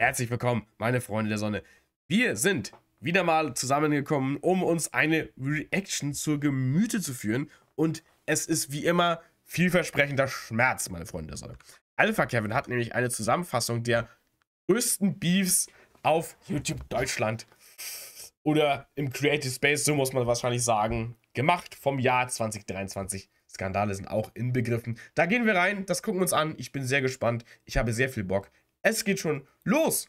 Herzlich willkommen, meine Freunde der Sonne. Wir sind wieder mal zusammengekommen, um uns eine Reaction zur Gemüte zu führen. Und es ist wie immer vielversprechender Schmerz, meine Freunde der Sonne. Alpha Kevin hat nämlich eine Zusammenfassung der größten Beefs auf YouTube Deutschland oder im Creative Space, so muss man wahrscheinlich sagen, gemacht vom Jahr 2023. Skandale sind auch inbegriffen. Da gehen wir rein, das gucken wir uns an. Ich bin sehr gespannt. Ich habe sehr viel Bock. Es geht schon los.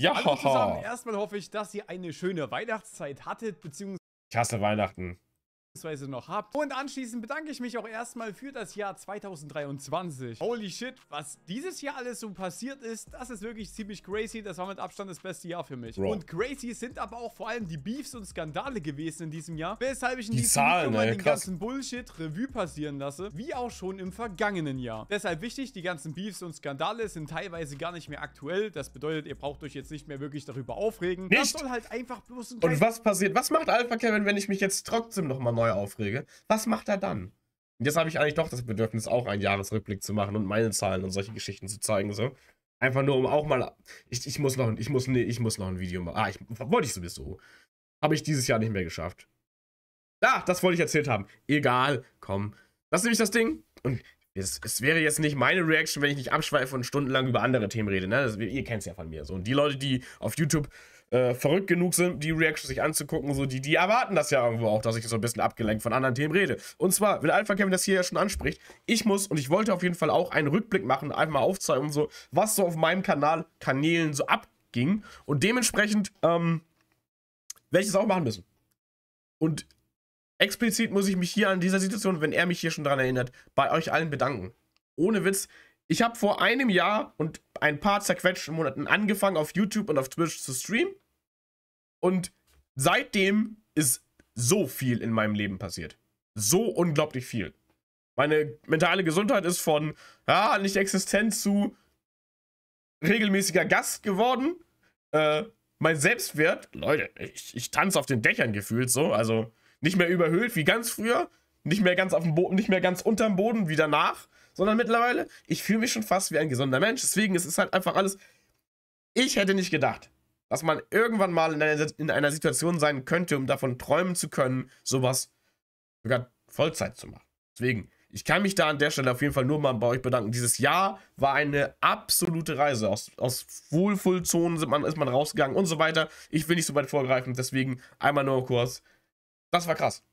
Ja, zusammen. Erstmal hoffe ich, dass ihr eine schöne Weihnachtszeit hattet, beziehungsweise. Ich hasse Weihnachten beziehungsweise noch habt. Und anschließend bedanke ich mich auch erstmal für das Jahr 2023. Holy shit, was dieses Jahr alles so passiert ist, das ist wirklich ziemlich crazy. Das war mit Abstand das beste Jahr für mich. Bro. Und crazy sind aber auch vor allem die Beefs und Skandale gewesen in diesem Jahr, weshalb ich in die diesem Video mal den krass. ganzen Bullshit Revue passieren lasse, wie auch schon im vergangenen Jahr. Deshalb wichtig, die ganzen Beefs und Skandale sind teilweise gar nicht mehr aktuell. Das bedeutet, ihr braucht euch jetzt nicht mehr wirklich darüber aufregen. Nicht? Das soll halt einfach bloß ein Und was passiert? Was macht Alpha Kevin, wenn ich mich jetzt trotzdem nochmal neu vorher aufrege, was macht er dann? Und jetzt habe ich eigentlich doch das Bedürfnis, auch einen Jahresrückblick zu machen und meine Zahlen und solche Geschichten zu zeigen. So. Einfach nur, um auch mal. Ich, ich muss noch ich muss, nee, ich muss noch ein Video machen. Ah, ich, wollte ich sowieso. Habe ich dieses Jahr nicht mehr geschafft. Ah, das wollte ich erzählt haben. Egal, komm. Das ist nämlich das Ding. Und es, es, wäre jetzt nicht meine Reaction, wenn ich nicht abschweife und stundenlang über andere Themen rede. Ne? Das, ihr kennt es ja von mir. So. Und die Leute, die auf YouTube äh, verrückt genug sind, die Reactions sich anzugucken, so die, die erwarten das ja irgendwo auch, dass ich so ein bisschen abgelenkt von anderen Themen rede. Und zwar, wenn Alpha Kevin das hier ja schon anspricht, ich muss und ich wollte auf jeden Fall auch einen Rückblick machen, einfach mal aufzeigen, so, was so auf meinem Kanal, Kanälen so abging. Und dementsprechend, ähm, werde ich das auch machen müssen. Und explizit muss ich mich hier an dieser Situation, wenn er mich hier schon dran erinnert, bei euch allen bedanken. Ohne Witz, ich habe vor einem Jahr und ein paar zerquetschten Monaten angefangen, auf YouTube und auf Twitch zu streamen. Und seitdem ist so viel in meinem Leben passiert. So unglaublich viel. Meine mentale Gesundheit ist von ja, nicht existent zu regelmäßiger Gast geworden. Äh, mein Selbstwert, Leute, ich, ich tanze auf den Dächern gefühlt so. Also nicht mehr überhöht wie ganz früher, nicht mehr ganz auf dem Boden, nicht mehr ganz unterm Boden wie danach, sondern mittlerweile, ich fühle mich schon fast wie ein gesunder Mensch. Deswegen es ist es halt einfach alles. Ich hätte nicht gedacht, dass man irgendwann mal in einer, in einer Situation sein könnte, um davon träumen zu können, sowas sogar Vollzeit zu machen. Deswegen, ich kann mich da an der Stelle auf jeden Fall nur mal bei euch bedanken. Dieses Jahr war eine absolute Reise. Aus, aus Wohlfühlzonen man, ist man rausgegangen und so weiter. Ich will nicht so weit vorgreifen, deswegen einmal nur kurz. Das war krass.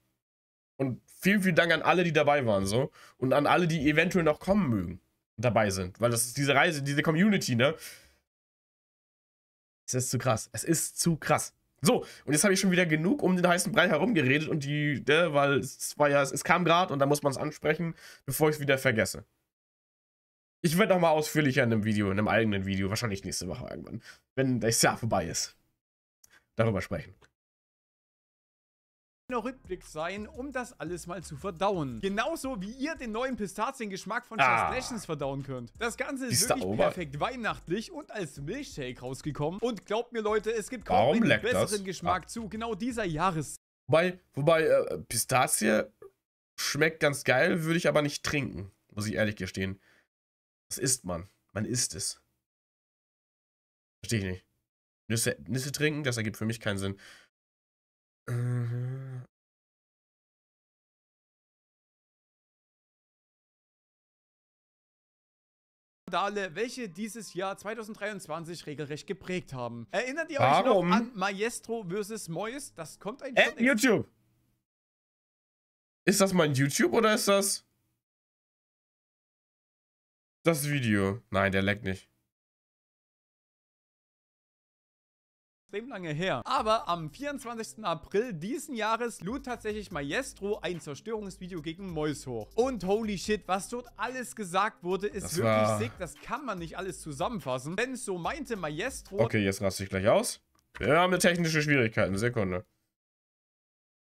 Und vielen, vielen Dank an alle, die dabei waren so. Und an alle, die eventuell noch kommen mögen, dabei sind. Weil das ist diese Reise, diese Community, ne? Es ist zu krass. Es ist zu krass. So, und jetzt habe ich schon wieder genug um den heißen Brei herumgeredet und die, ne, weil es war ja, es kam gerade und da muss man es ansprechen, bevor ich es wieder vergesse. Ich werde nochmal ausführlicher in einem Video, in einem eigenen Video, wahrscheinlich nächste Woche irgendwann, wenn das Jahr vorbei ist, darüber sprechen. Rückblick sein, um das alles mal zu verdauen. Genauso wie ihr den neuen Pistaziengeschmack von ah. Just Legends verdauen könnt. Das Ganze ist, ist wirklich oh, perfekt weihnachtlich und als Milchshake rausgekommen. Und glaubt mir, Leute, es gibt kaum einen besseren das? Geschmack ah. zu genau dieser Jahres. Wobei, wobei äh, Pistazie schmeckt ganz geil, würde ich aber nicht trinken, muss ich ehrlich gestehen. Das isst man. Man isst es. Verstehe ich nicht. Nüsse, Nüsse trinken, das ergibt für mich keinen Sinn. Mhm. welche dieses Jahr 2023 regelrecht geprägt haben. Erinnert ihr Warum? euch noch an Maestro vs. Mois? Das kommt ein... Äh, YouTube! Ist das mein YouTube oder ist das... Das Video? Nein, der leckt nicht. extrem lange her. Aber am 24. April diesen Jahres lud tatsächlich Maestro ein Zerstörungsvideo gegen Mois hoch. Und holy shit, was dort alles gesagt wurde, ist das wirklich war... sick. Das kann man nicht alles zusammenfassen. Denn so meinte Maestro... Okay, jetzt raste ich gleich aus. Wir haben eine technische Schwierigkeit. Eine Sekunde.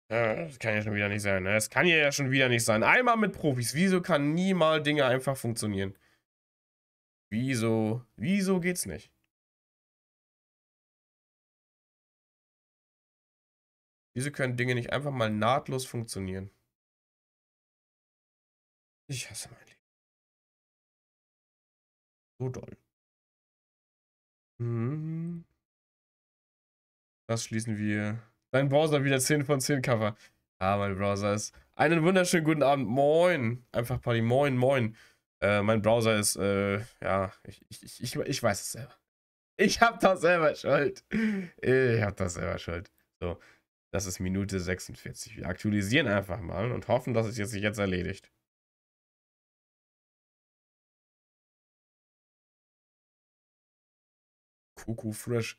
Äh, das kann ja schon wieder nicht sein. Ne? Das kann ja schon wieder nicht sein. Einmal mit Profis. Wieso kann niemals Dinge einfach funktionieren? Wieso? Wieso geht's nicht? Wieso können Dinge nicht einfach mal nahtlos funktionieren? Ich hasse mein Leben. So doll. Hm. Das schließen wir. Dein Browser wieder 10 von 10 Cover. Ah, mein Browser ist. Einen wunderschönen guten Abend. Moin. Einfach Party. Moin, moin. Äh, mein Browser ist, äh, ja, ich, ich, ich, ich weiß es selber. Ich hab das selber schuld. Ich hab das selber schuld. So. Das ist Minute 46. Wir aktualisieren einfach mal und hoffen, dass es jetzt sich jetzt erledigt. Kuku Fresh.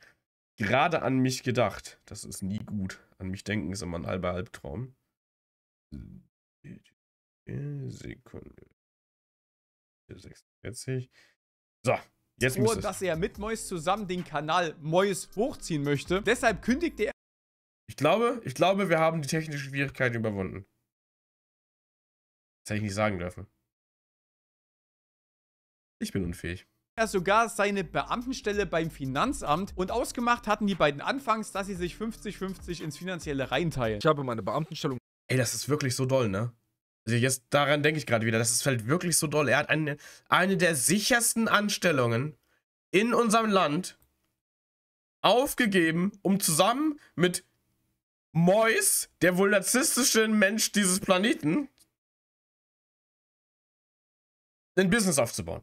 Gerade an mich gedacht. Das ist nie gut. An mich denken ist immer ein halber Albtraum. Sekunde. 46. So, jetzt Froh, dass er mit Mois zusammen den Kanal Mois hochziehen möchte. Deshalb kündigte er ich glaube, ich glaube, wir haben die technische Schwierigkeit überwunden. Das hätte ich nicht sagen dürfen. Ich bin unfähig er sogar seine Beamtenstelle beim Finanzamt und ausgemacht hatten die beiden anfangs, dass sie sich 50-50 ins Finanzielle reinteilen. Ich habe meine Beamtenstellung... Ey, das ist wirklich so doll, ne? Also jetzt daran denke ich gerade wieder, das ist halt wirklich so doll. Er hat eine, eine der sichersten Anstellungen in unserem Land aufgegeben, um zusammen mit Mois, der wohl narzisstische Mensch dieses Planeten, ein Business aufzubauen.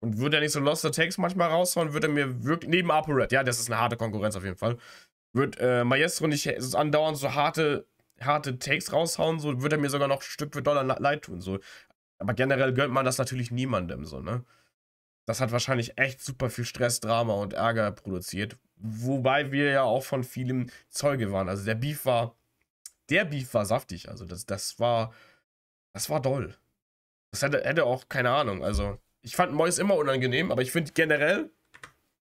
Und würde er nicht so Lost Takes manchmal raushauen, würde er mir wirklich, neben ApoRed, ja, das ist eine harte Konkurrenz auf jeden Fall, würde äh, Maestro nicht andauernd so harte, harte Takes raushauen, so würde er mir sogar noch Stück für Dollar leid tun, so. Aber generell gönnt man das natürlich niemandem, so, ne? Das hat wahrscheinlich echt super viel Stress, Drama und Ärger produziert. Wobei wir ja auch von vielem Zeuge waren. Also der Beef war. Der Beef war saftig. Also das, das war. Das war doll. Das hätte, hätte auch, keine Ahnung. Also, ich fand Mois immer unangenehm, aber ich finde generell.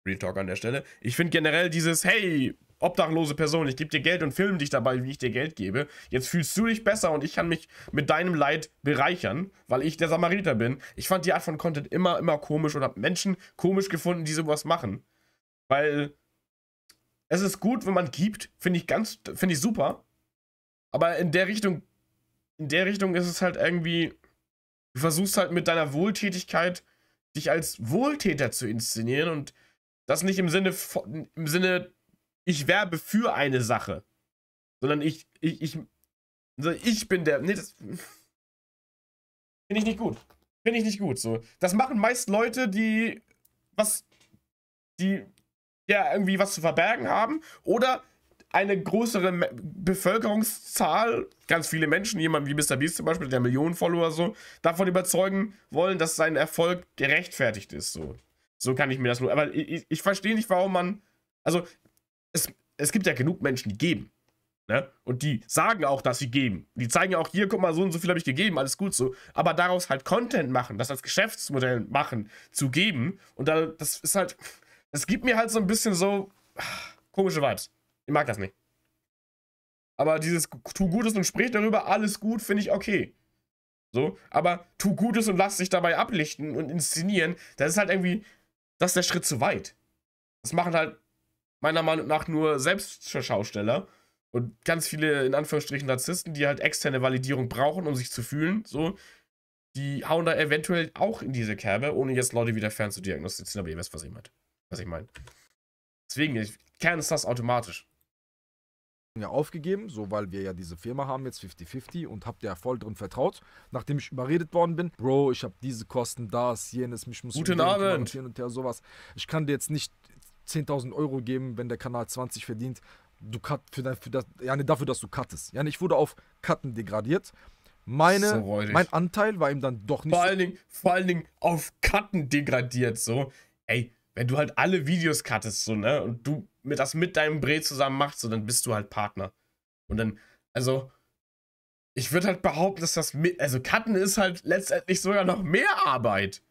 Real Talk an der Stelle. Ich finde generell dieses, hey, obdachlose Person, ich gebe dir Geld und filme dich dabei, wie ich dir Geld gebe. Jetzt fühlst du dich besser und ich kann mich mit deinem Leid bereichern, weil ich der Samariter bin. Ich fand die Art von Content immer, immer komisch und habe Menschen komisch gefunden, die sowas machen. Weil es ist gut, wenn man gibt, finde ich ganz, finde ich super. Aber in der Richtung, in der Richtung ist es halt irgendwie, du versuchst halt mit deiner Wohltätigkeit dich als Wohltäter zu inszenieren und das nicht im Sinne, im Sinne ich werbe für eine Sache. Sondern ich, ich, ich, ich bin der. Nee, das. Finde ich nicht gut. Finde ich nicht gut. So. Das machen meist Leute, die was. die ja irgendwie was zu verbergen haben. Oder eine größere Bevölkerungszahl, ganz viele Menschen, jemand wie Mr. Beast zum Beispiel, der Millionen Follower so, davon überzeugen wollen, dass sein Erfolg gerechtfertigt ist. So, so kann ich mir das nur. Aber ich, ich verstehe nicht, warum man. Also, es, es gibt ja genug Menschen, die geben. Ne? Und die sagen auch, dass sie geben. Die zeigen ja auch, hier, guck mal, so und so viel habe ich gegeben, alles gut so. Aber daraus halt Content machen, das als Geschäftsmodell machen, zu geben. Und da, das ist halt, das gibt mir halt so ein bisschen so komische Vibes. Ich mag das nicht. Aber dieses tu Gutes und sprich darüber, alles gut, finde ich okay. So, aber tu Gutes und lass dich dabei ablichten und inszenieren, das ist halt irgendwie, das ist der Schritt zu weit. Das machen halt meiner Meinung nach nur Selbstverschausteller und ganz viele in Anführungsstrichen Narzissten, die halt externe Validierung brauchen, um sich zu fühlen, so, die hauen da eventuell auch in diese Kerbe, ohne jetzt Leute wieder fern zu diagnostizieren, aber ihr wisst, was ich meine. Was ich meine. Deswegen, ich, Kern ist das automatisch. Ja, aufgegeben, so weil wir ja diese Firma haben, jetzt 50-50 und hab ja voll drin vertraut. Nachdem ich überredet worden bin, Bro, ich habe diese Kosten, das, jenes, mich muss Guten Abend. und her, sowas. Ich kann dir jetzt nicht 10.000 Euro geben, wenn der Kanal 20 verdient. Du cut für, dein, für das, ja, dafür, dass du cuttest. Ja, ich wurde auf Cutten degradiert. Meine, so mein Anteil war ihm dann doch nicht. Vor so allen, Dingen, vor allen Dingen auf Cutten degradiert, so. Ey, wenn du halt alle Videos cuttest, so, ne, und du das mit deinem Bre zusammen machst, so, dann bist du halt Partner. Und dann, also, ich würde halt behaupten, dass das mit, also Cutten ist halt letztendlich sogar noch mehr Arbeit.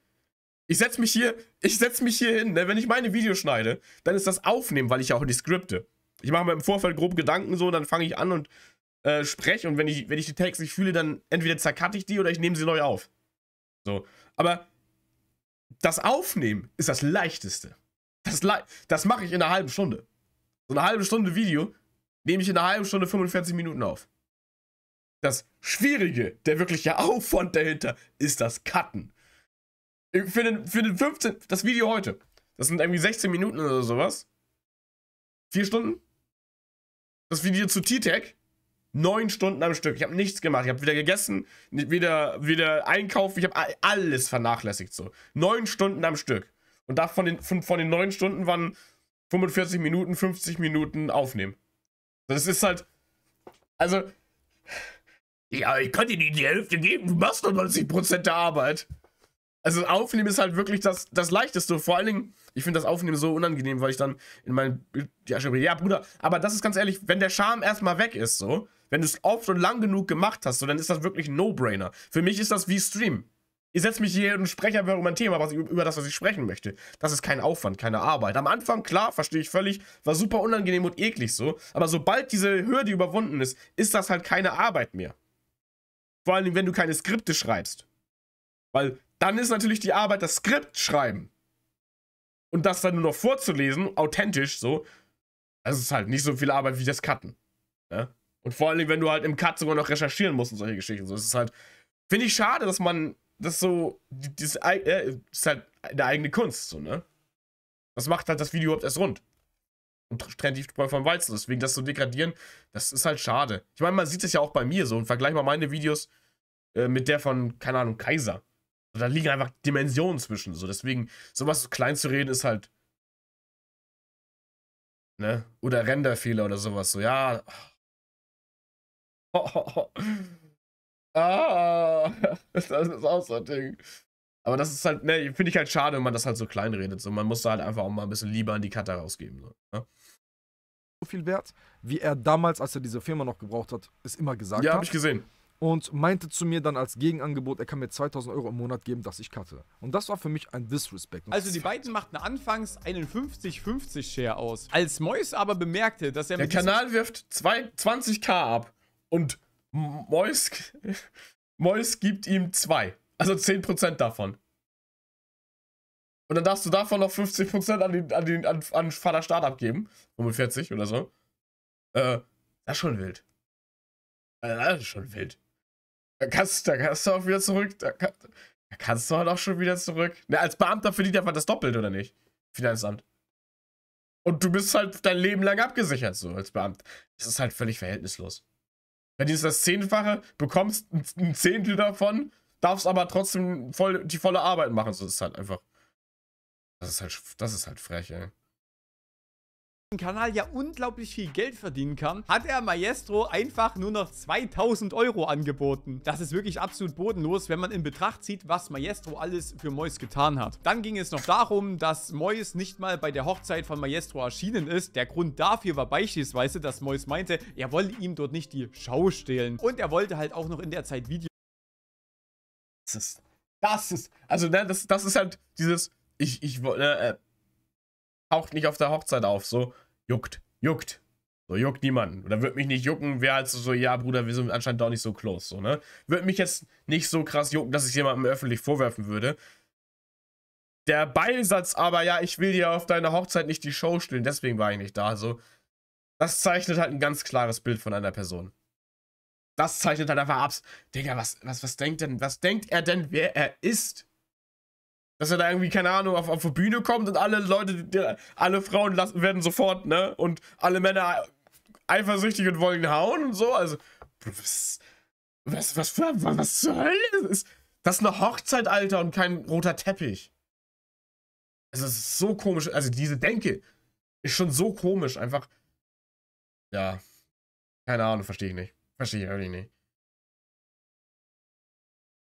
Ich setze mich hier, ich setze mich hier hin, ne? wenn ich meine Videos schneide, dann ist das Aufnehmen, weil ich ja auch die Skripte. Ich mache mir im Vorfeld grob Gedanken so, dann fange ich an und äh, spreche und wenn ich, wenn ich die Tags nicht fühle, dann entweder zerkatte ich die oder ich nehme sie neu auf. So, aber das Aufnehmen ist das Leichteste. Das, Le das mache ich in einer halben Stunde. So eine halbe Stunde Video nehme ich in einer halben Stunde 45 Minuten auf. Das Schwierige, der wirkliche Aufwand dahinter, ist das Cutten. Für den, für den 15. Das Video heute. Das sind irgendwie 16 Minuten oder sowas. Vier Stunden. Das Video zu T-Tech. Neun Stunden am Stück. Ich habe nichts gemacht. Ich habe wieder gegessen, wieder, weder einkaufen. Ich habe alles vernachlässigt. So. Neun Stunden am Stück. Und davon den, von, von den neun Stunden waren 45 Minuten, 50 Minuten aufnehmen. Das ist halt. Also. Ja, ich kann dir nicht die Hälfte geben. Du machst nur 90% der Arbeit. Also Aufnehmen ist halt wirklich das, das Leichteste. Vor allen Dingen, ich finde das Aufnehmen so unangenehm, weil ich dann in meinem ja, ja, Bruder, aber das ist ganz ehrlich, wenn der Charme erstmal weg ist, so, wenn du es oft und lang genug gemacht hast, so, dann ist das wirklich ein No-Brainer. Für mich ist das wie Stream. Ich setze mich hier und spreche über mein Thema, was, über das, was ich sprechen möchte. Das ist kein Aufwand, keine Arbeit. Am Anfang, klar, verstehe ich völlig, war super unangenehm und eklig so. Aber sobald diese Hürde überwunden ist, ist das halt keine Arbeit mehr. Vor allem, wenn du keine Skripte schreibst. Weil dann ist natürlich die Arbeit das Skript schreiben. Und das dann nur noch vorzulesen, authentisch so. Das ist halt nicht so viel Arbeit wie das Cutten. Ne? Und vor allem, wenn du halt im Cut sogar noch recherchieren musst und solche Geschichten. So, es ist halt, finde ich schade, dass man das so, äh, das ist halt eine eigene Kunst, so, ne? Das macht halt das Video überhaupt erst rund. Und trennt die Spreu vom Weizen. Deswegen das zu so degradieren, das ist halt schade. Ich meine, man sieht es ja auch bei mir so. Und vergleich mal meine Videos äh, mit der von, keine Ahnung, Kaiser. Da liegen einfach Dimensionen zwischen. So, deswegen, sowas klein zu reden, ist halt. Ne? Oder Renderfehler oder sowas. So, ja. Oh, oh, oh. Ah, das ist auch so ein Ding. Aber das ist halt, ne, finde ich halt schade, wenn man das halt so klein redet. So, man muss da halt einfach auch mal ein bisschen lieber an die Cutter rausgeben. So, ne? so viel wert, wie er damals, als er diese Firma noch gebraucht hat, es immer gesagt ja, hat. Ja, habe ich gesehen und meinte zu mir dann als Gegenangebot, er kann mir 2000 Euro im Monat geben, dass ich cutte. Und das war für mich ein Disrespect. Also die beiden machten anfangs einen 50-50-Share aus. Als Mois aber bemerkte, dass er Der Kanal wirft 2, 20k ab und Mois, Mois gibt ihm 2. Also 10% davon. Und dann darfst du davon noch 50% an, den, an, den, an, an Vater Staat abgeben. 45 oder so. Äh, das ist schon wild. Äh, das ist schon wild. Da kannst, da kannst du auch wieder zurück. Da, kann, da kannst du halt auch schon wieder zurück. Na, ne, als Beamter verdient einfach das Doppelte, oder nicht? Finanzamt. Und du bist halt dein Leben lang abgesichert, so als Beamter. Das ist halt völlig verhältnislos. Verdienst das Zehnfache, bekommst ein Zehntel davon, darfst aber trotzdem voll, die volle Arbeit machen. So ist halt einfach. Das ist halt, das ist halt frech, ey. Kanal ja unglaublich viel Geld verdienen kann, hat er Maestro einfach nur noch 2000 Euro angeboten. Das ist wirklich absolut bodenlos, wenn man in Betracht zieht, was Maestro alles für Mois getan hat. Dann ging es noch darum, dass Mois nicht mal bei der Hochzeit von Maestro erschienen ist. Der Grund dafür war beispielsweise, dass Mois meinte, er wolle ihm dort nicht die Schau stehlen. Und er wollte halt auch noch in der Zeit Video... Das ist... Das ist... Also, ne, das, das ist halt dieses... Ich, ich, äh, äh taucht nicht auf der Hochzeit auf. So, juckt, juckt. So, juckt niemanden. Oder wird mich nicht jucken, wäre halt so, ja, Bruder, wir sind anscheinend doch nicht so close. So, ne? Würde mich jetzt nicht so krass jucken, dass ich jemandem öffentlich vorwerfen würde. Der Beisatz aber, ja, ich will dir auf deiner Hochzeit nicht die Show stellen, deswegen war ich nicht da. So, das zeichnet halt ein ganz klares Bild von einer Person. Das zeichnet halt einfach ab. Digga, was, was, was denkt denn, was denkt er denn, wer er ist? Dass er da irgendwie, keine Ahnung, auf, auf die Bühne kommt und alle Leute, die, alle Frauen lassen, werden sofort, ne? Und alle Männer eifersüchtig und wollen hauen und so. Also, was, was, was, für, was, was zur Hölle ist das? Ist eine Hochzeit, Alter, und kein roter Teppich. Also, es ist so komisch. Also, diese Denke ist schon so komisch. Einfach, ja, keine Ahnung, verstehe ich nicht. Verstehe ich ehrlich nicht.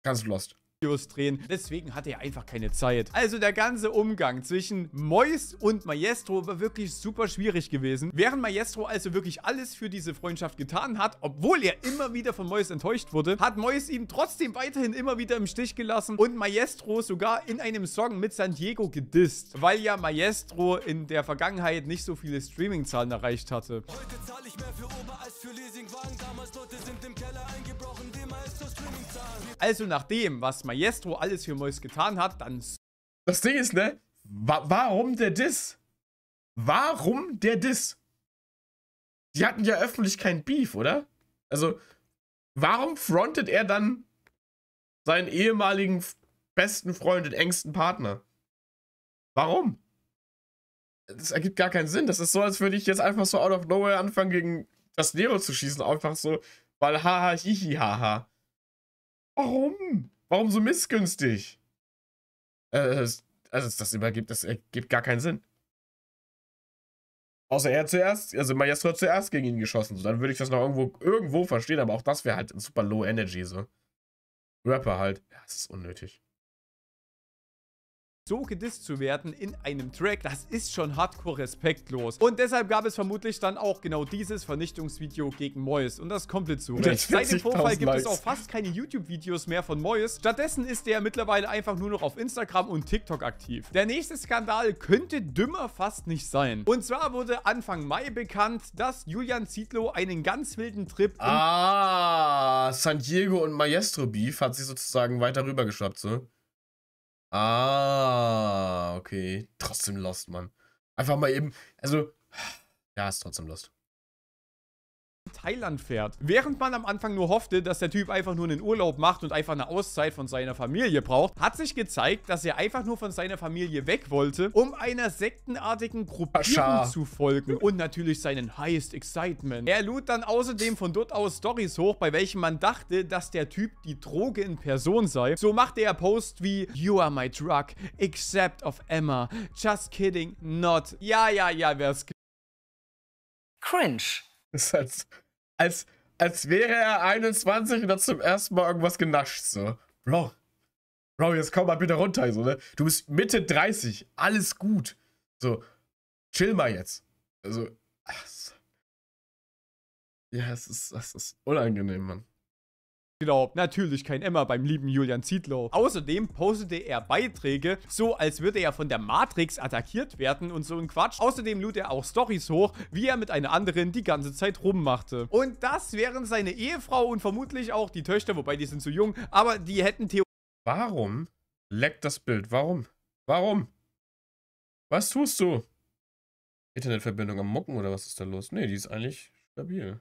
Ganz lost. Videos drehen. Deswegen hatte er einfach keine Zeit. Also der ganze Umgang zwischen Mois und Maestro war wirklich super schwierig gewesen. Während Maestro also wirklich alles für diese Freundschaft getan hat, obwohl er immer wieder von Mois enttäuscht wurde, hat Mois ihn trotzdem weiterhin immer wieder im Stich gelassen und Maestro sogar in einem Song mit San Diego gedisst, weil ja Maestro in der Vergangenheit nicht so viele Streaming-Zahlen erreicht hatte. Heute zahle ich mehr für Ober als für Leasingwagen. Damals Leute sind im Keller eingebrochen. Also nach dem, was Maestro alles für Mois getan hat, dann... Das Ding ist, ne? Wa warum der Diss? Warum der Diss? Die hatten ja öffentlich kein Beef, oder? Also, warum frontet er dann seinen ehemaligen besten Freund und engsten Partner? Warum? Das ergibt gar keinen Sinn. Das ist so, als würde ich jetzt einfach so out of nowhere anfangen, gegen das Nero zu schießen. Einfach so, weil haha, hihi, haha. Warum? Warum so missgünstig? Äh, äh also das übergibt, das ergibt gar keinen Sinn. Außer er zuerst, also Maestro hat zuerst gegen ihn geschossen. So, dann würde ich das noch irgendwo, irgendwo verstehen, aber auch das wäre halt super low energy, so. Rapper halt. Ja, das ist unnötig so gedisst zu werden in einem Track, das ist schon hardcore respektlos. Und deshalb gab es vermutlich dann auch genau dieses Vernichtungsvideo gegen Mois. Und das kommt dazu. Seit dem Vorfall gibt es auch fast keine YouTube-Videos mehr von Mois. Stattdessen ist der mittlerweile einfach nur noch auf Instagram und TikTok aktiv. Der nächste Skandal könnte dümmer fast nicht sein. Und zwar wurde Anfang Mai bekannt, dass Julian Zietlow einen ganz wilden Trip Ah, San Diego und Maestro Beef hat sich sozusagen weiter rübergeschwappt, so. Ah, okay. Trotzdem Lost, Mann. Einfach mal eben. Also, ja, ist trotzdem Lost. Thailand fährt. Während man am Anfang nur hoffte, dass der Typ einfach nur einen Urlaub macht und einfach eine Auszeit von seiner Familie braucht, hat sich gezeigt, dass er einfach nur von seiner Familie weg wollte, um einer sektenartigen Gruppierung zu folgen und natürlich seinen Highest Excitement. Er lud dann außerdem von dort aus Stories hoch, bei welchen man dachte, dass der Typ die Droge in Person sei. So machte er Posts wie You are my drug, except of Emma. Just kidding, not. Ja, ja, ja, wer's. Cringe ist als, als, als wäre er 21 und hat zum ersten Mal irgendwas genascht. So, Bro, Bro, jetzt komm mal bitte runter. So, ne? Du bist Mitte 30, alles gut. So, chill mal jetzt. Also, ach, ja, es ist, es ist unangenehm, Mann glaubt natürlich kein Emma beim lieben Julian Zietlow. Außerdem postete er Beiträge, so als würde er von der Matrix attackiert werden und so ein Quatsch. Außerdem lud er auch Stories hoch, wie er mit einer anderen die ganze Zeit rummachte. Und das wären seine Ehefrau und vermutlich auch die Töchter, wobei die sind zu jung, aber die hätten Theo. Warum leckt das Bild? Warum? Warum? Was tust du? Internetverbindung am Mucken oder was ist da los? Nee, die ist eigentlich stabil.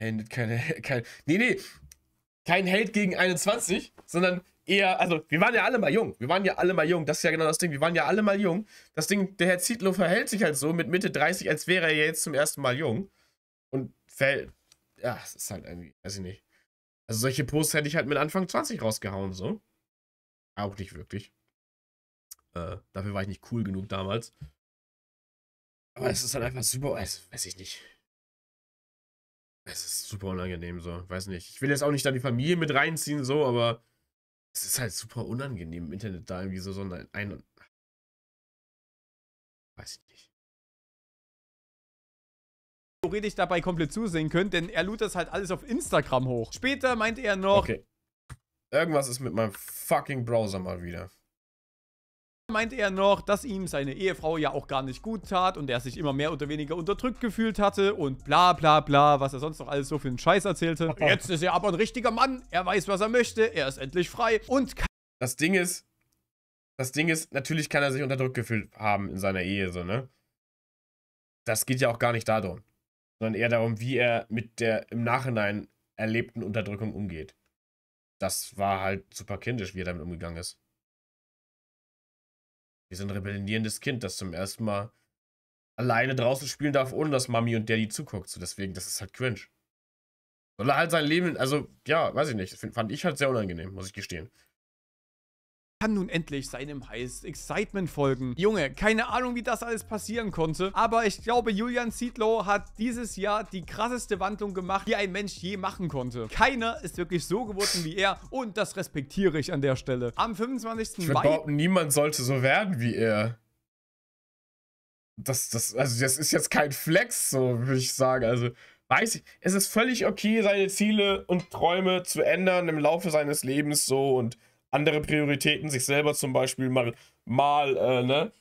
Endet keine, kein, nee, nee, kein Held gegen 21, sondern eher, also wir waren ja alle mal jung, wir waren ja alle mal jung, das ist ja genau das Ding, wir waren ja alle mal jung. Das Ding, der Herr Zietlow verhält sich halt so mit Mitte 30, als wäre er ja jetzt zum ersten Mal jung. Und fällt, ja, es ist halt irgendwie, weiß ich nicht. Also solche Posts hätte ich halt mit Anfang 20 rausgehauen, so. Auch nicht wirklich. Äh, dafür war ich nicht cool genug damals. Aber es ist halt einfach super, also, weiß ich nicht. Es ist super unangenehm so, weiß nicht. Ich will jetzt auch nicht da die Familie mit reinziehen so, aber es ist halt super unangenehm im Internet da irgendwie so so ein, ein weiß ich nicht. ich dabei komplett zusehen könnt, denn er lud das halt alles auf Instagram hoch. Später meint er noch. Okay. Irgendwas ist mit meinem fucking Browser mal wieder meinte er noch, dass ihm seine Ehefrau ja auch gar nicht gut tat und er sich immer mehr oder weniger unterdrückt gefühlt hatte und bla bla bla, was er sonst noch alles so für einen Scheiß erzählte. Jetzt ist er aber ein richtiger Mann, er weiß, was er möchte, er ist endlich frei und kann... Das Ding ist, das Ding ist, natürlich kann er sich unterdrückt gefühlt haben in seiner Ehe, so, ne? Das geht ja auch gar nicht darum, sondern eher darum, wie er mit der im Nachhinein erlebten Unterdrückung umgeht. Das war halt super kindisch, wie er damit umgegangen ist. Wir sind ein rebellierendes Kind, das zum ersten Mal alleine draußen spielen darf, ohne dass Mami und Daddy zuguckt. So deswegen, das ist halt cringe. Soll er halt sein Leben, also ja, weiß ich nicht, Das fand ich halt sehr unangenehm, muss ich gestehen kann nun endlich seinem Heist Excitement folgen. Junge, keine Ahnung, wie das alles passieren konnte, aber ich glaube, Julian Zietlow hat dieses Jahr die krasseste Wandlung gemacht, die ein Mensch je machen konnte. Keiner ist wirklich so geworden wie er und das respektiere ich an der Stelle. Am 25. Ich Mai... Behaupten, niemand sollte so werden wie er. Das, das, also das ist jetzt kein Flex, so würde ich sagen. Also, weiß ich, es ist völlig okay, seine Ziele und Träume zu ändern im Laufe seines Lebens so und andere Prioritäten, sich selber zum Beispiel mal, mal äh, ne?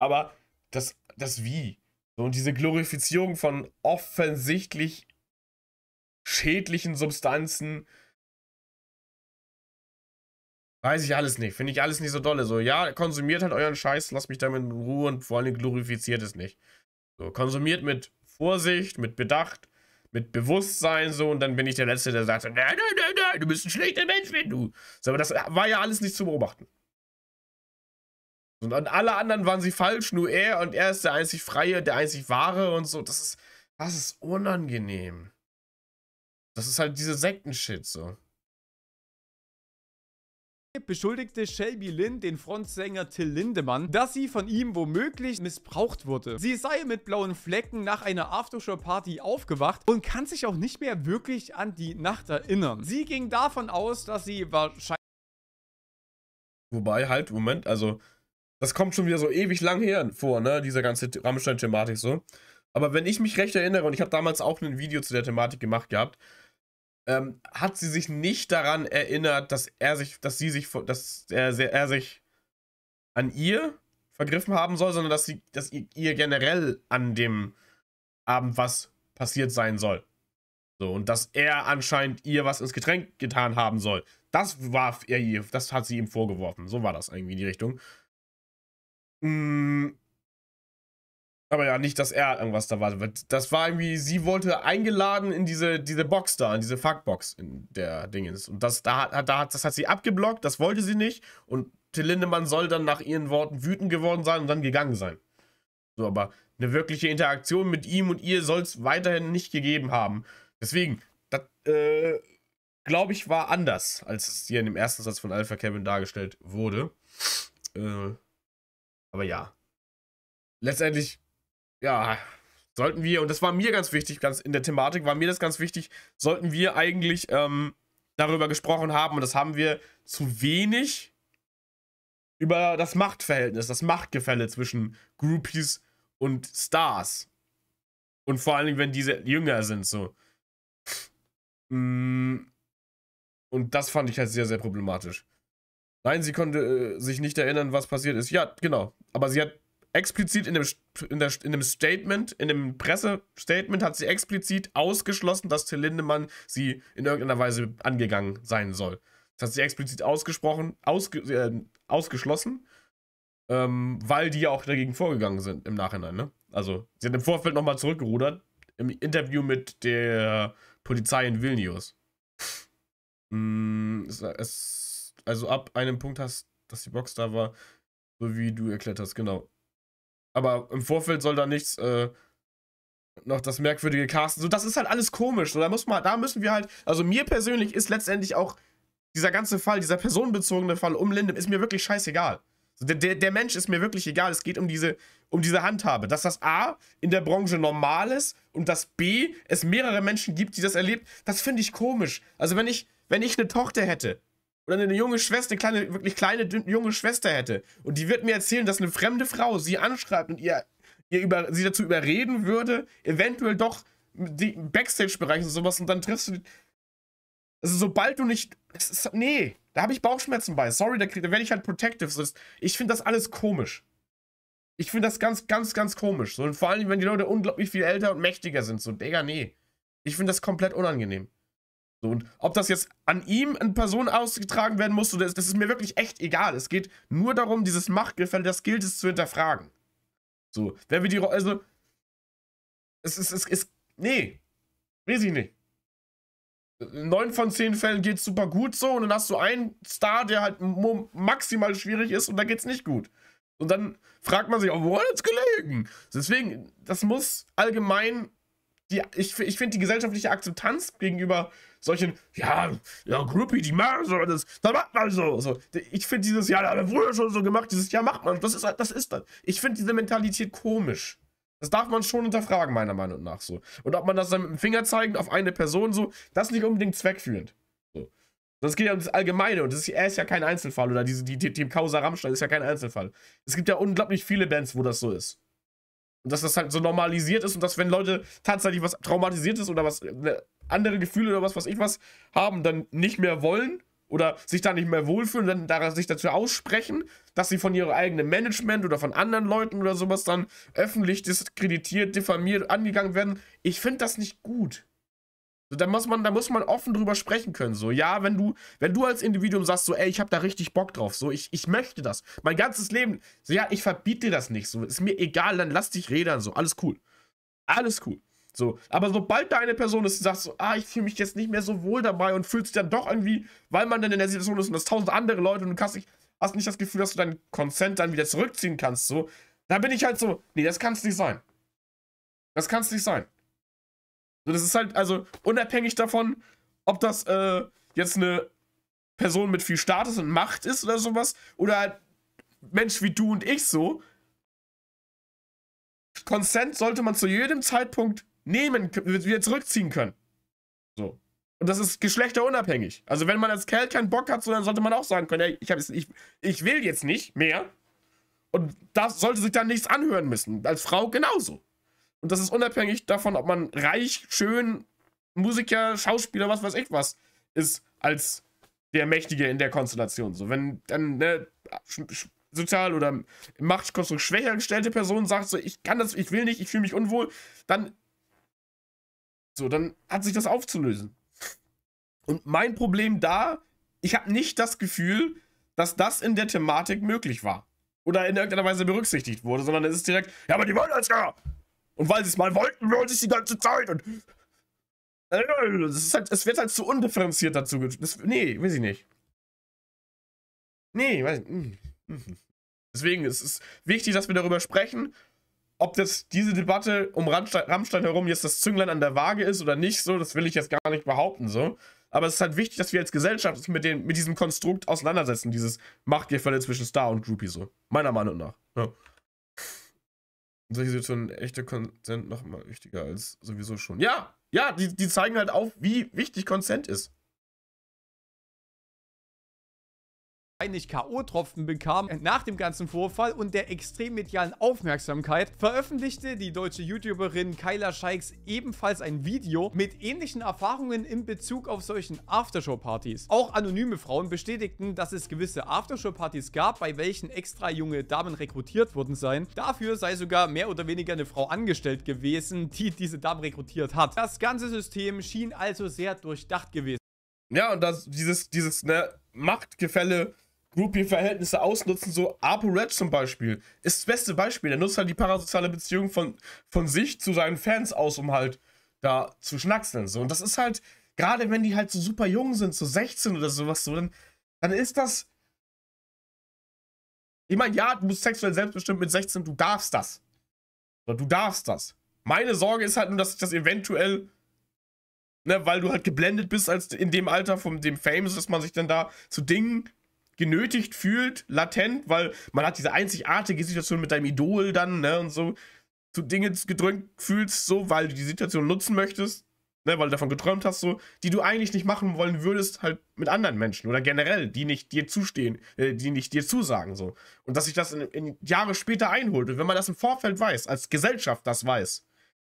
Aber das, das Wie. So, und diese Glorifizierung von offensichtlich schädlichen Substanzen. Weiß ich alles nicht. Finde ich alles nicht so dolle. So, ja, konsumiert halt euren Scheiß, lasst mich damit in Ruhe und vor allem glorifiziert es nicht. So, konsumiert mit Vorsicht, mit Bedacht mit Bewusstsein so und dann bin ich der Letzte, der sagt, nein, nein, nein, nein, du bist ein schlechter Mensch, wenn du. So, aber das war ja alles nicht zu beobachten. Und an alle anderen waren sie falsch, nur er und er ist der einzig Freie, der einzig Wahre und so. Das ist, das ist unangenehm. Das ist halt diese Sektenshit so beschuldigte Shelby Lynn den Frontsänger Till Lindemann, dass sie von ihm womöglich missbraucht wurde. Sie sei mit blauen Flecken nach einer Aftershow-Party aufgewacht und kann sich auch nicht mehr wirklich an die Nacht erinnern. Sie ging davon aus, dass sie wahrscheinlich... Wobei, halt, Moment, also... Das kommt schon wieder so ewig lang her vor, ne? Diese ganze Rammstein-Thematik so. Aber wenn ich mich recht erinnere, und ich habe damals auch ein Video zu der Thematik gemacht gehabt, ähm, hat sie sich nicht daran erinnert, dass er sich, dass sie sich, dass er, er sich an ihr vergriffen haben soll, sondern dass sie, dass ihr generell an dem Abend was passiert sein soll. So, und dass er anscheinend ihr was ins Getränk getan haben soll. Das warf er ihr, das hat sie ihm vorgeworfen. So war das irgendwie in die Richtung. Mm, aber ja, nicht, dass er irgendwas da war. Das war irgendwie, sie wollte eingeladen in diese, diese Box da, in diese Fuckbox in der Dingens. Und das, da, da, das hat sie abgeblockt, das wollte sie nicht. Und Till Lindemann soll dann nach ihren Worten wütend geworden sein und dann gegangen sein. So, aber eine wirkliche Interaktion mit ihm und ihr soll es weiterhin nicht gegeben haben. Deswegen, das, äh, glaube ich, war anders, als es hier in dem ersten Satz von Alpha Kevin dargestellt wurde. Äh, aber ja. Letztendlich ja, sollten wir, und das war mir ganz wichtig, ganz in der Thematik war mir das ganz wichtig, sollten wir eigentlich ähm, darüber gesprochen haben, und das haben wir zu wenig über das Machtverhältnis, das Machtgefälle zwischen Groupies und Stars. Und vor allen Dingen, wenn diese jünger sind, so. Mm. Und das fand ich halt sehr, sehr problematisch. Nein, sie konnte äh, sich nicht erinnern, was passiert ist. Ja, genau. Aber sie hat explizit in dem, in, der, in dem Statement, in dem Pressestatement hat sie explizit ausgeschlossen, dass Till Lindemann sie in irgendeiner Weise angegangen sein soll. Das hat sie explizit ausgesprochen, ausge, äh, ausgeschlossen, ähm, weil die ja auch dagegen vorgegangen sind im Nachhinein. Ne? Also, sie hat im Vorfeld nochmal zurückgerudert, im Interview mit der Polizei in Vilnius. Mm, es, also ab einem Punkt hast, dass die Box da war, so wie du erklärt hast, genau. Aber im Vorfeld soll da nichts äh, noch das merkwürdige Casten. So, das ist halt alles komisch. So, da muss man, da müssen wir halt. Also mir persönlich ist letztendlich auch dieser ganze Fall, dieser personenbezogene Fall um Lindem, ist mir wirklich scheißegal. So, der, der Mensch ist mir wirklich egal. Es geht um diese, um diese Handhabe. Dass das A in der Branche normal ist und dass B es mehrere Menschen gibt, die das erlebt, das finde ich komisch. Also wenn ich, wenn ich eine Tochter hätte oder eine junge Schwester, eine kleine, wirklich kleine, junge Schwester hätte und die wird mir erzählen, dass eine fremde Frau sie anschreibt und ihr, ihr über, sie dazu überreden würde, eventuell doch die Backstage-Bereich und sowas und dann triffst du. die. Also, sobald du nicht. Ist, nee, da habe ich Bauchschmerzen bei. Sorry, da, da werde ich halt protective. So, ich finde das alles komisch. Ich finde das ganz, ganz, ganz komisch. So, und vor allem, wenn die Leute unglaublich viel älter und mächtiger sind. So, Digga, nee. Ich finde das komplett unangenehm. So, und ob das jetzt an ihm in Person ausgetragen werden muss, das, das ist mir wirklich echt egal. Es geht nur darum, dieses Machtgefälle, das gilt es zu hinterfragen. So, wenn wir die, also, es ist, es ist, nee, weiß ich nicht. In neun von zehn Fällen geht's super gut so und dann hast du einen Star, der halt maximal schwierig ist und dann geht's nicht gut. Und dann fragt man sich, oh, wo hat es gelegen? Deswegen, das muss allgemein die, ich, ich finde die gesellschaftliche Akzeptanz gegenüber solchen, ja, ja, Groupie, die machen so, das, das macht man so. so. Ich finde dieses, ja, da wurde schon so gemacht, dieses, ja, macht man, das ist das. Ist das. Ich finde diese Mentalität komisch. Das darf man schon hinterfragen, meiner Meinung nach so. Und ob man das dann mit dem Finger zeigend auf eine Person so, das ist nicht unbedingt zweckführend. So. Das geht ja ums Allgemeine und das ist, er ist ja kein Einzelfall oder diese, die Team Causa Rammstein ist ja kein Einzelfall. Es gibt ja unglaublich viele Bands, wo das so ist. Und dass das halt so normalisiert ist und dass wenn Leute tatsächlich was traumatisiertes oder was äh, ne, andere Gefühle oder was, was ich was haben, dann nicht mehr wollen oder sich da nicht mehr wohlfühlen, dann da, sich dazu aussprechen, dass sie von ihrem eigenen Management oder von anderen Leuten oder sowas dann öffentlich diskreditiert, diffamiert, angegangen werden. Ich finde das nicht gut. Da muss man, da muss man offen drüber sprechen können. So, ja, wenn du, wenn du als Individuum sagst, so, ey, ich habe da richtig Bock drauf, so, ich, ich möchte das. Mein ganzes Leben, so, ja, ich verbiete dir das nicht, so, ist mir egal, dann lass dich reden, so, alles cool. Alles cool. So, aber sobald da eine Person ist, die sagt so, ah, ich fühle mich jetzt nicht mehr so wohl dabei und fühlst sich dann doch irgendwie, weil man dann in der Situation ist und das tausend andere Leute und du kannst nicht, hast nicht das Gefühl, dass du deinen Konsent dann wieder zurückziehen kannst, so, da bin ich halt so, nee, das kann's nicht sein. Das kann's nicht sein. So, das ist halt, also unabhängig davon, ob das äh, jetzt eine Person mit viel Status und Macht ist oder sowas, oder halt Mensch wie du und ich so, Consent sollte man zu jedem Zeitpunkt nehmen, wieder zurückziehen können. So. Und das ist geschlechterunabhängig. Also wenn man als Kerl keinen Bock hat, so, dann sollte man auch sagen können, ey, ich, hab jetzt, ich, ich will jetzt nicht mehr. Und das sollte sich dann nichts anhören müssen. Als Frau genauso. Und das ist unabhängig davon, ob man reich, schön, Musiker, Schauspieler, was weiß ich was ist, als der Mächtige in der Konstellation. So, wenn dann ne, sozial oder Machtkonstrukt schwächer gestellte Person sagt, so, ich kann das, ich will nicht, ich fühle mich unwohl, dann so, dann hat sich das aufzulösen. Und mein Problem da, ich habe nicht das Gefühl, dass das in der Thematik möglich war. Oder in irgendeiner Weise berücksichtigt wurde, sondern es ist direkt, ja, aber die wollen uns ja! Und weil sie es mal wollten, wollte ich die ganze Zeit. Und es, äh, halt, es wird halt zu undifferenziert dazu. Das, nee, weiß ich nicht. Nee, weiß ich nicht. Hm, hm, hm. Deswegen ist es wichtig, dass wir darüber sprechen, ob das diese Debatte um Rammstein, Rammstein herum jetzt das Zünglein an der Waage ist oder nicht. So, das will ich jetzt gar nicht behaupten. So. Aber es ist halt wichtig, dass wir als Gesellschaft uns mit, dem, mit diesem Konstrukt auseinandersetzen, dieses Machtgefälle zwischen Star und Groupie, so. Meiner Meinung nach. Ja in solchen Situationen echter Consent noch mal wichtiger als sowieso schon. Ja, ja, die, die zeigen halt auf, wie wichtig Consent ist. eigentlich K.O.-Tropfen bekam nach dem ganzen Vorfall und der extrem medialen Aufmerksamkeit, veröffentlichte die deutsche YouTuberin Kyla Scheiks ebenfalls ein Video mit ähnlichen Erfahrungen in Bezug auf solchen Aftershow-Partys. Auch anonyme Frauen bestätigten, dass es gewisse Aftershow-Partys gab, bei welchen extra junge Damen rekrutiert worden seien. Dafür sei sogar mehr oder weniger eine Frau angestellt gewesen, die diese Damen rekrutiert hat. Das ganze System schien also sehr durchdacht gewesen. Ja, und das, dieses, dieses ne, Machtgefälle Groupie-Verhältnisse ausnutzen, so Apo Red zum Beispiel, ist das beste Beispiel. Er nutzt halt die parasoziale Beziehung von, von sich zu seinen Fans aus, um halt da zu schnackseln. So. Und das ist halt, gerade wenn die halt so super jung sind, so 16 oder sowas, so, dann, dann ist das. Ich meine, ja, du bist sexuell selbstbestimmt mit 16, du darfst das. Du darfst das. Meine Sorge ist halt nur, dass ich das eventuell Ne, weil du halt geblendet bist als in dem Alter von dem Fame, dass man sich dann da zu Dingen genötigt fühlt, latent, weil man hat diese einzigartige Situation mit deinem Idol dann, ne, und so, zu Dinge gedrückt fühlst, so, weil du die Situation nutzen möchtest, ne, weil du davon geträumt hast, so, die du eigentlich nicht machen wollen würdest, halt mit anderen Menschen oder generell, die nicht dir zustehen, äh, die nicht dir zusagen, so. Und dass sich das in, in Jahre später einholt. Und wenn man das im Vorfeld weiß, als Gesellschaft das weiß,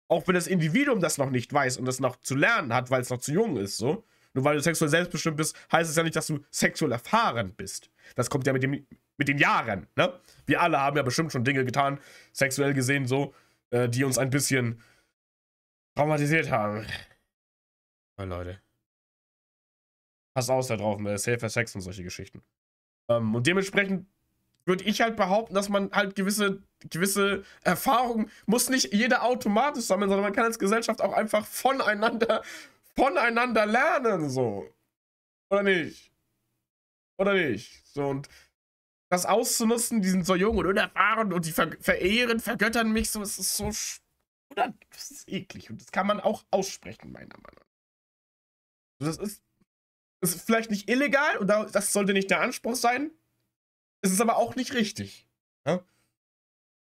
auch wenn das Individuum das noch nicht weiß und das noch zu lernen hat, weil es noch zu jung ist, so, nur weil du sexuell selbstbestimmt bist, heißt es ja nicht, dass du sexuell erfahren bist. Das kommt ja mit, dem, mit den Jahren, ne? Wir alle haben ja bestimmt schon Dinge getan, sexuell gesehen so, äh, die uns ein bisschen traumatisiert haben. Oh, Leute. Pass aus da drauf, mit Safer Sex und solche Geschichten. Ähm, und dementsprechend würde ich halt behaupten, dass man halt gewisse, gewisse Erfahrungen, muss nicht jeder automatisch sammeln, sondern man kann als Gesellschaft auch einfach voneinander voneinander lernen, so. Oder nicht? Oder nicht? So, und das auszunutzen, die sind so jung und unerfahren und die ver verehren, vergöttern mich, so, es ist so. Oder das ist eklig. Und das kann man auch aussprechen, meiner Meinung nach. Das ist, das ist vielleicht nicht illegal und das sollte nicht der Anspruch sein. Es ist aber auch nicht richtig. Ja?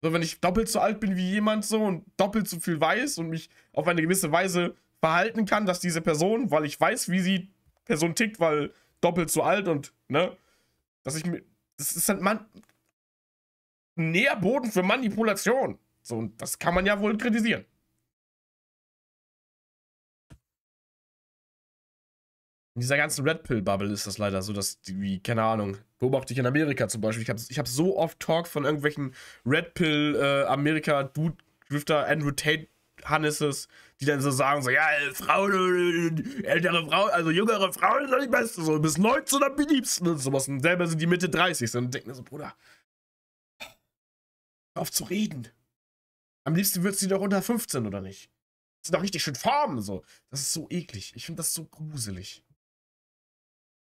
So, wenn ich doppelt so alt bin wie jemand so und doppelt so viel weiß und mich auf eine gewisse Weise verhalten kann, dass diese Person, weil ich weiß, wie sie Person tickt, weil doppelt so alt und, ne, dass ich mir, das ist halt man, Nährboden für Manipulation. So, und das kann man ja wohl kritisieren. In dieser ganzen Red Pill Bubble ist das leider so, dass die, wie, keine Ahnung, beobachte ich in Amerika zum Beispiel. Ich habe ich hab so oft Talk von irgendwelchen Red Pill äh, Amerika Dude Drifter Andrew Tate Hanneses die dann so sagen, so, ja, Frauen, ältere Frauen, also jüngere Frauen sind die Beste, so bis 19 am beliebsten und sowas. Und selber sind die Mitte 30 sind und denken so, Bruder, auf zu reden. Am liebsten würdest du die doch unter 15, oder nicht? Das sind doch richtig schön Farben, so. Das ist so eklig. Ich finde das so gruselig.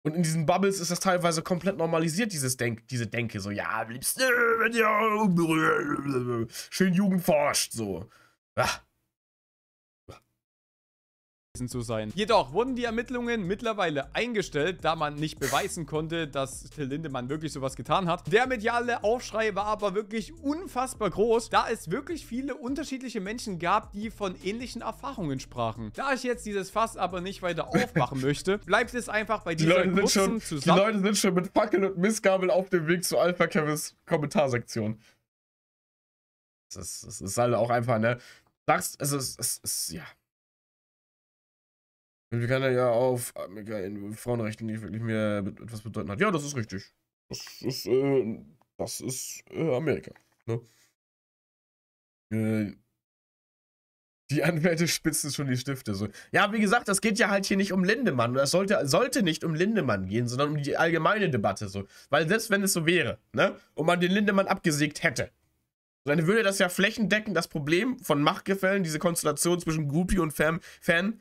Und in diesen Bubbles ist das teilweise komplett normalisiert, dieses Denk diese Denke. So, ja, am liebsten, wenn ihr schön Jugend forscht, so. Ach zu sein. Jedoch wurden die Ermittlungen mittlerweile eingestellt, da man nicht beweisen konnte, dass Till Lindemann wirklich sowas getan hat. Der mediale Aufschrei war aber wirklich unfassbar groß, da es wirklich viele unterschiedliche Menschen gab, die von ähnlichen Erfahrungen sprachen. Da ich jetzt dieses Fass aber nicht weiter aufmachen möchte, bleibt es einfach bei dieser die kurzen schon, zusammen. Die Leute sind schon mit Fackeln und Missgabel auf dem Weg zu Alpha Kevins Kommentarsektion. Das das ist halt auch einfach, ne? Sagst, es ist, es ist, ja. Und wir können ja auf ah, Frauenrechten nicht wirklich mehr etwas bedeuten hat. Ja, das ist richtig. Das ist, äh, das ist äh, Amerika. Ne? Äh, die Anwälte spitzen schon die Stifte. So. Ja, wie gesagt, das geht ja halt hier nicht um Lindemann. Das sollte, sollte nicht um Lindemann gehen, sondern um die allgemeine Debatte. So. Weil selbst wenn es so wäre, ne, und man den Lindemann abgesägt hätte, dann würde das ja flächendeckend das Problem von Machtgefällen, diese Konstellation zwischen Groupie und Fan, Fan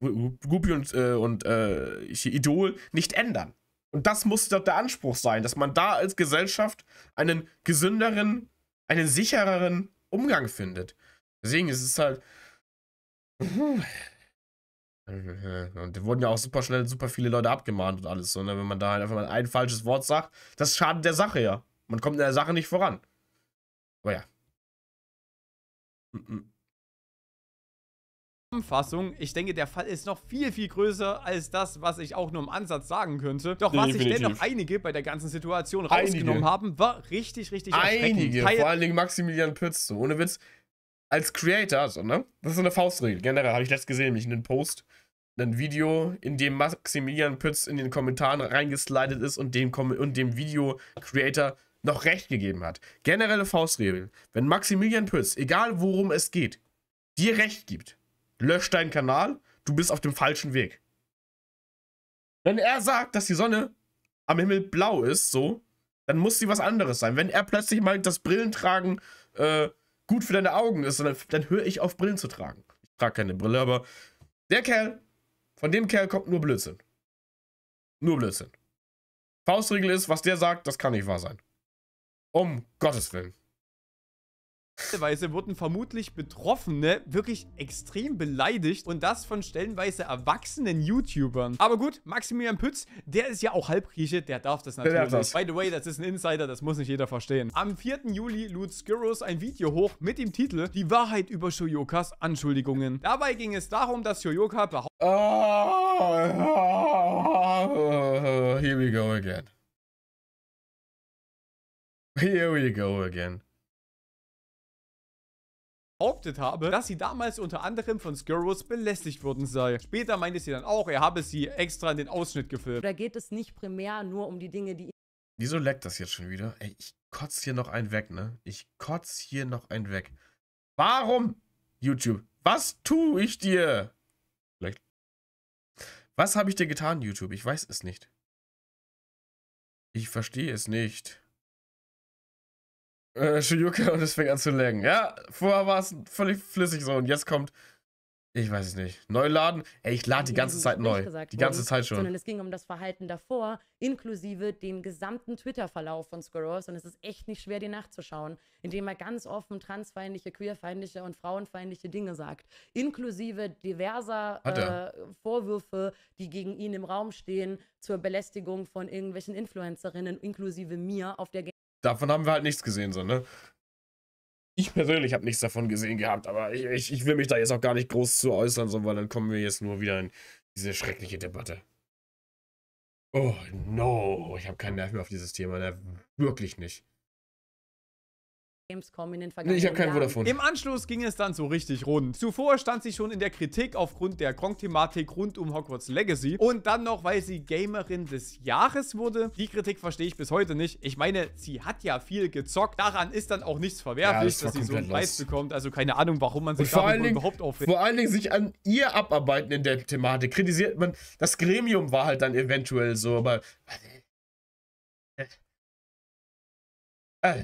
Gubi und, äh, und äh, Idol nicht ändern. Und das muss doch der Anspruch sein, dass man da als Gesellschaft einen gesünderen, einen sichereren Umgang findet. Deswegen ist es halt. Und da wurden ja auch super schnell super viele Leute abgemahnt und alles. Und ne? wenn man da halt einfach mal ein falsches Wort sagt, das schadet der Sache ja. Man kommt in der Sache nicht voran. Aber ja. Mm -mm. Zusammenfassung. Ich denke, der Fall ist noch viel, viel größer als das, was ich auch nur im Ansatz sagen könnte. Doch was sich ich dennoch einige bei der ganzen Situation rausgenommen einige. haben, war richtig, richtig erschreckend. Einige, Teil vor allen Dingen Maximilian Pütz, so ohne Witz. Als Creator, so, ne? Das ist so eine Faustregel. Generell habe ich letztes gesehen, nämlich einen Post, ein Video, in dem Maximilian Pütz in den Kommentaren reingeslidet ist und dem, Kom und dem Video-Creator noch recht gegeben hat. Generelle Faustregel. Wenn Maximilian Pütz, egal worum es geht, dir recht gibt, lösch deinen Kanal, du bist auf dem falschen Weg. Wenn er sagt, dass die Sonne am Himmel blau ist, so, dann muss sie was anderes sein. Wenn er plötzlich mal das Brillentragen äh, gut für deine Augen ist, dann, dann höre ich auf, Brillen zu tragen. Ich trage keine Brille, aber der Kerl, von dem Kerl kommt nur Blödsinn. Nur Blödsinn. Faustregel ist, was der sagt, das kann nicht wahr sein. Um Gottes Willen. Weise wurden vermutlich Betroffene wirklich extrem beleidigt und das von stellenweise erwachsenen YouTubern. Aber gut, Maximilian Pütz, der ist ja auch Halbgrieche, der darf das natürlich. Darf das. By the way, das ist ein Insider, das muss nicht jeder verstehen. Am 4. Juli lud Skyros ein Video hoch mit dem Titel Die Wahrheit über Shoyokas Anschuldigungen. Dabei ging es darum, dass Shoyoka behauptet... Oh, oh, oh, here we go again. Here we go again behauptet habe, dass sie damals unter anderem von Skurrus belästigt worden sei. Später meinte sie dann auch, er habe sie extra in den Ausschnitt gefilmt. Da geht es nicht primär nur um die Dinge, die... Wieso leckt das jetzt schon wieder? Ey, ich kotz hier noch einen weg, ne? Ich kotz hier noch einen weg. Warum, YouTube? Was tue ich dir? Vielleicht. Was habe ich dir getan, YouTube? Ich weiß es nicht. Ich verstehe es nicht äh, Shuyuka und es fängt an zu laggen. Ja, vorher war es völlig flüssig so und jetzt kommt, ich weiß es nicht, neu laden. Ey, ich lade die ganze Zeit neu, die ganze Zeit schon. Sondern es ging um das Verhalten davor, inklusive dem gesamten Twitter-Verlauf von Squirrels und es ist echt nicht schwer, dir nachzuschauen, indem er ganz offen transfeindliche, queerfeindliche und frauenfeindliche Dinge sagt, inklusive diverser äh, Vorwürfe, die gegen ihn im Raum stehen, zur Belästigung von irgendwelchen Influencerinnen, inklusive mir auf der davon haben wir halt nichts gesehen, so, ne? Ich persönlich habe nichts davon gesehen gehabt, aber ich, ich, ich, will mich da jetzt auch gar nicht groß zu äußern, so, weil dann kommen wir jetzt nur wieder in diese schreckliche Debatte. Oh, no, ich habe keinen Nerv mehr auf dieses Thema, ne? Wirklich nicht. Gamescom in den vergangenen ich habe kein Vodafone. Im Anschluss ging es dann so richtig rund. Zuvor stand sie schon in der Kritik aufgrund der Gronk-Thematik rund um Hogwarts Legacy und dann noch, weil sie Gamerin des Jahres wurde. Die Kritik verstehe ich bis heute nicht. Ich meine, sie hat ja viel gezockt. Daran ist dann auch nichts verwerflich, ja, das dass sie so einen Preis bekommt. Also keine Ahnung, warum man sich darüber überhaupt aufregt. Vor allen Dingen sich an ihr abarbeiten in der Thematik. Kritisiert man, das Gremium war halt dann eventuell so, aber... Äh, äh,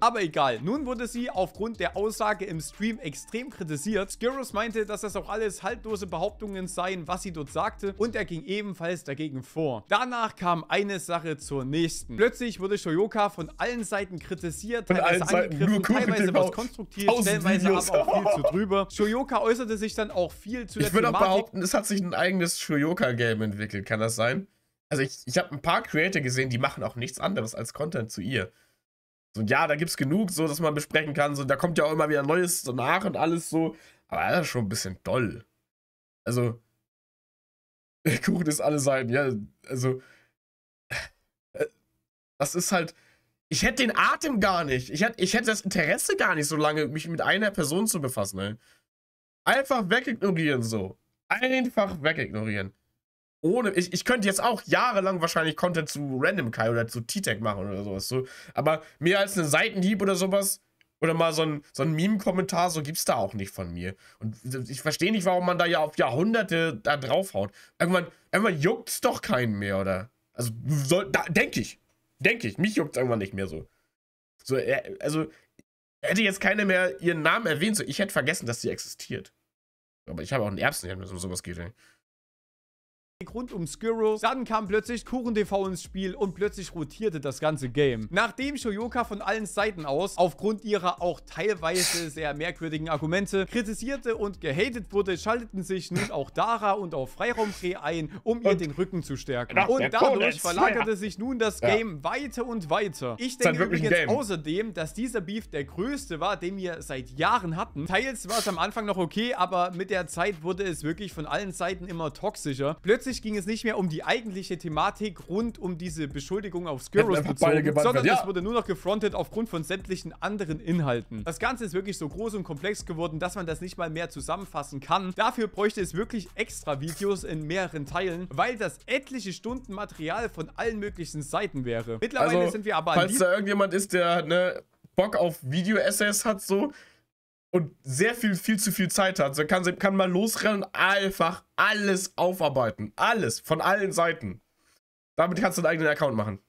Aber egal. Nun wurde sie aufgrund der Aussage im Stream extrem kritisiert. Skiros meinte, dass das auch alles haltlose Behauptungen seien, was sie dort sagte. Und er ging ebenfalls dagegen vor. Danach kam eine Sache zur nächsten. Plötzlich wurde Shoyoka von allen Seiten kritisiert, teilweise angegriffen, teilweise was konstruktiv, stellenweise Videos. aber auch viel zu drüber. Shoyoka äußerte sich dann auch viel zu der Ich würde auch behaupten, es hat sich ein eigenes Shoyoka-Game entwickelt. Kann das sein? Also ich, ich habe ein paar Creator gesehen, die machen auch nichts anderes als Content zu ihr. So, ja, da gibt es genug, so, dass man besprechen kann. So, da kommt ja auch immer wieder Neues so nach und alles so. Aber das ist schon ein bisschen doll. Also, Kuchen ist alle Seiten, ja. Also, äh, das ist halt. Ich hätte den Atem gar nicht. Ich hätte, ich hätte das Interesse gar nicht, so lange mich mit einer Person zu befassen, ey. Ne? Einfach wegignorieren, so. Einfach wegignorieren ohne. Ich, ich könnte jetzt auch jahrelang wahrscheinlich Content zu Random Kai oder zu T-Tech machen oder sowas. So. Aber mehr als einen Seitenhieb oder sowas. Oder mal so ein, so ein Meme-Kommentar, so gibt's da auch nicht von mir. Und ich verstehe nicht, warum man da ja auf Jahrhunderte da draufhaut. Irgendwann, irgendwann juckt's doch keinen mehr, oder? Also, denke ich. Denke ich. Mich juckt's irgendwann nicht mehr so. So, äh, also, hätte jetzt keiner mehr ihren Namen erwähnt. So, ich hätte vergessen, dass sie existiert. Aber ich habe auch einen Erbsen, wenn es um sowas geht rund um Skyros. Dann kam plötzlich Kuchen TV ins Spiel und plötzlich rotierte das ganze Game. Nachdem Shoyoka von allen Seiten aus, aufgrund ihrer auch teilweise sehr merkwürdigen Argumente, kritisierte und gehatet wurde, schalteten sich nun auch Dara und auch Freiraumfree ein, um und ihr den Rücken zu stärken. Genau, und dadurch verlagerte sich nun das Game ja. weiter und weiter. Ich denke übrigens außerdem, dass dieser Beef der größte war, den wir seit Jahren hatten. Teils war es am Anfang noch okay, aber mit der Zeit wurde es wirklich von allen Seiten immer toxischer. Plötzlich plötzlich ging es nicht mehr um die eigentliche Thematik rund um diese Beschuldigung auf Skyros bezogen, sondern ja. es wurde nur noch gefrontet aufgrund von sämtlichen anderen Inhalten. Das Ganze ist wirklich so groß und komplex geworden, dass man das nicht mal mehr zusammenfassen kann. Dafür bräuchte es wirklich extra Videos in mehreren Teilen, weil das etliche Stunden Material von allen möglichen Seiten wäre. Mittlerweile also, sind wir aber... Falls da irgendjemand ist, der ne, Bock auf Video-Essays hat so, und sehr viel, viel zu viel Zeit hat, so kann, kann man losrennen und einfach alles aufarbeiten. Alles, von allen Seiten. Damit kannst du deinen eigenen Account machen.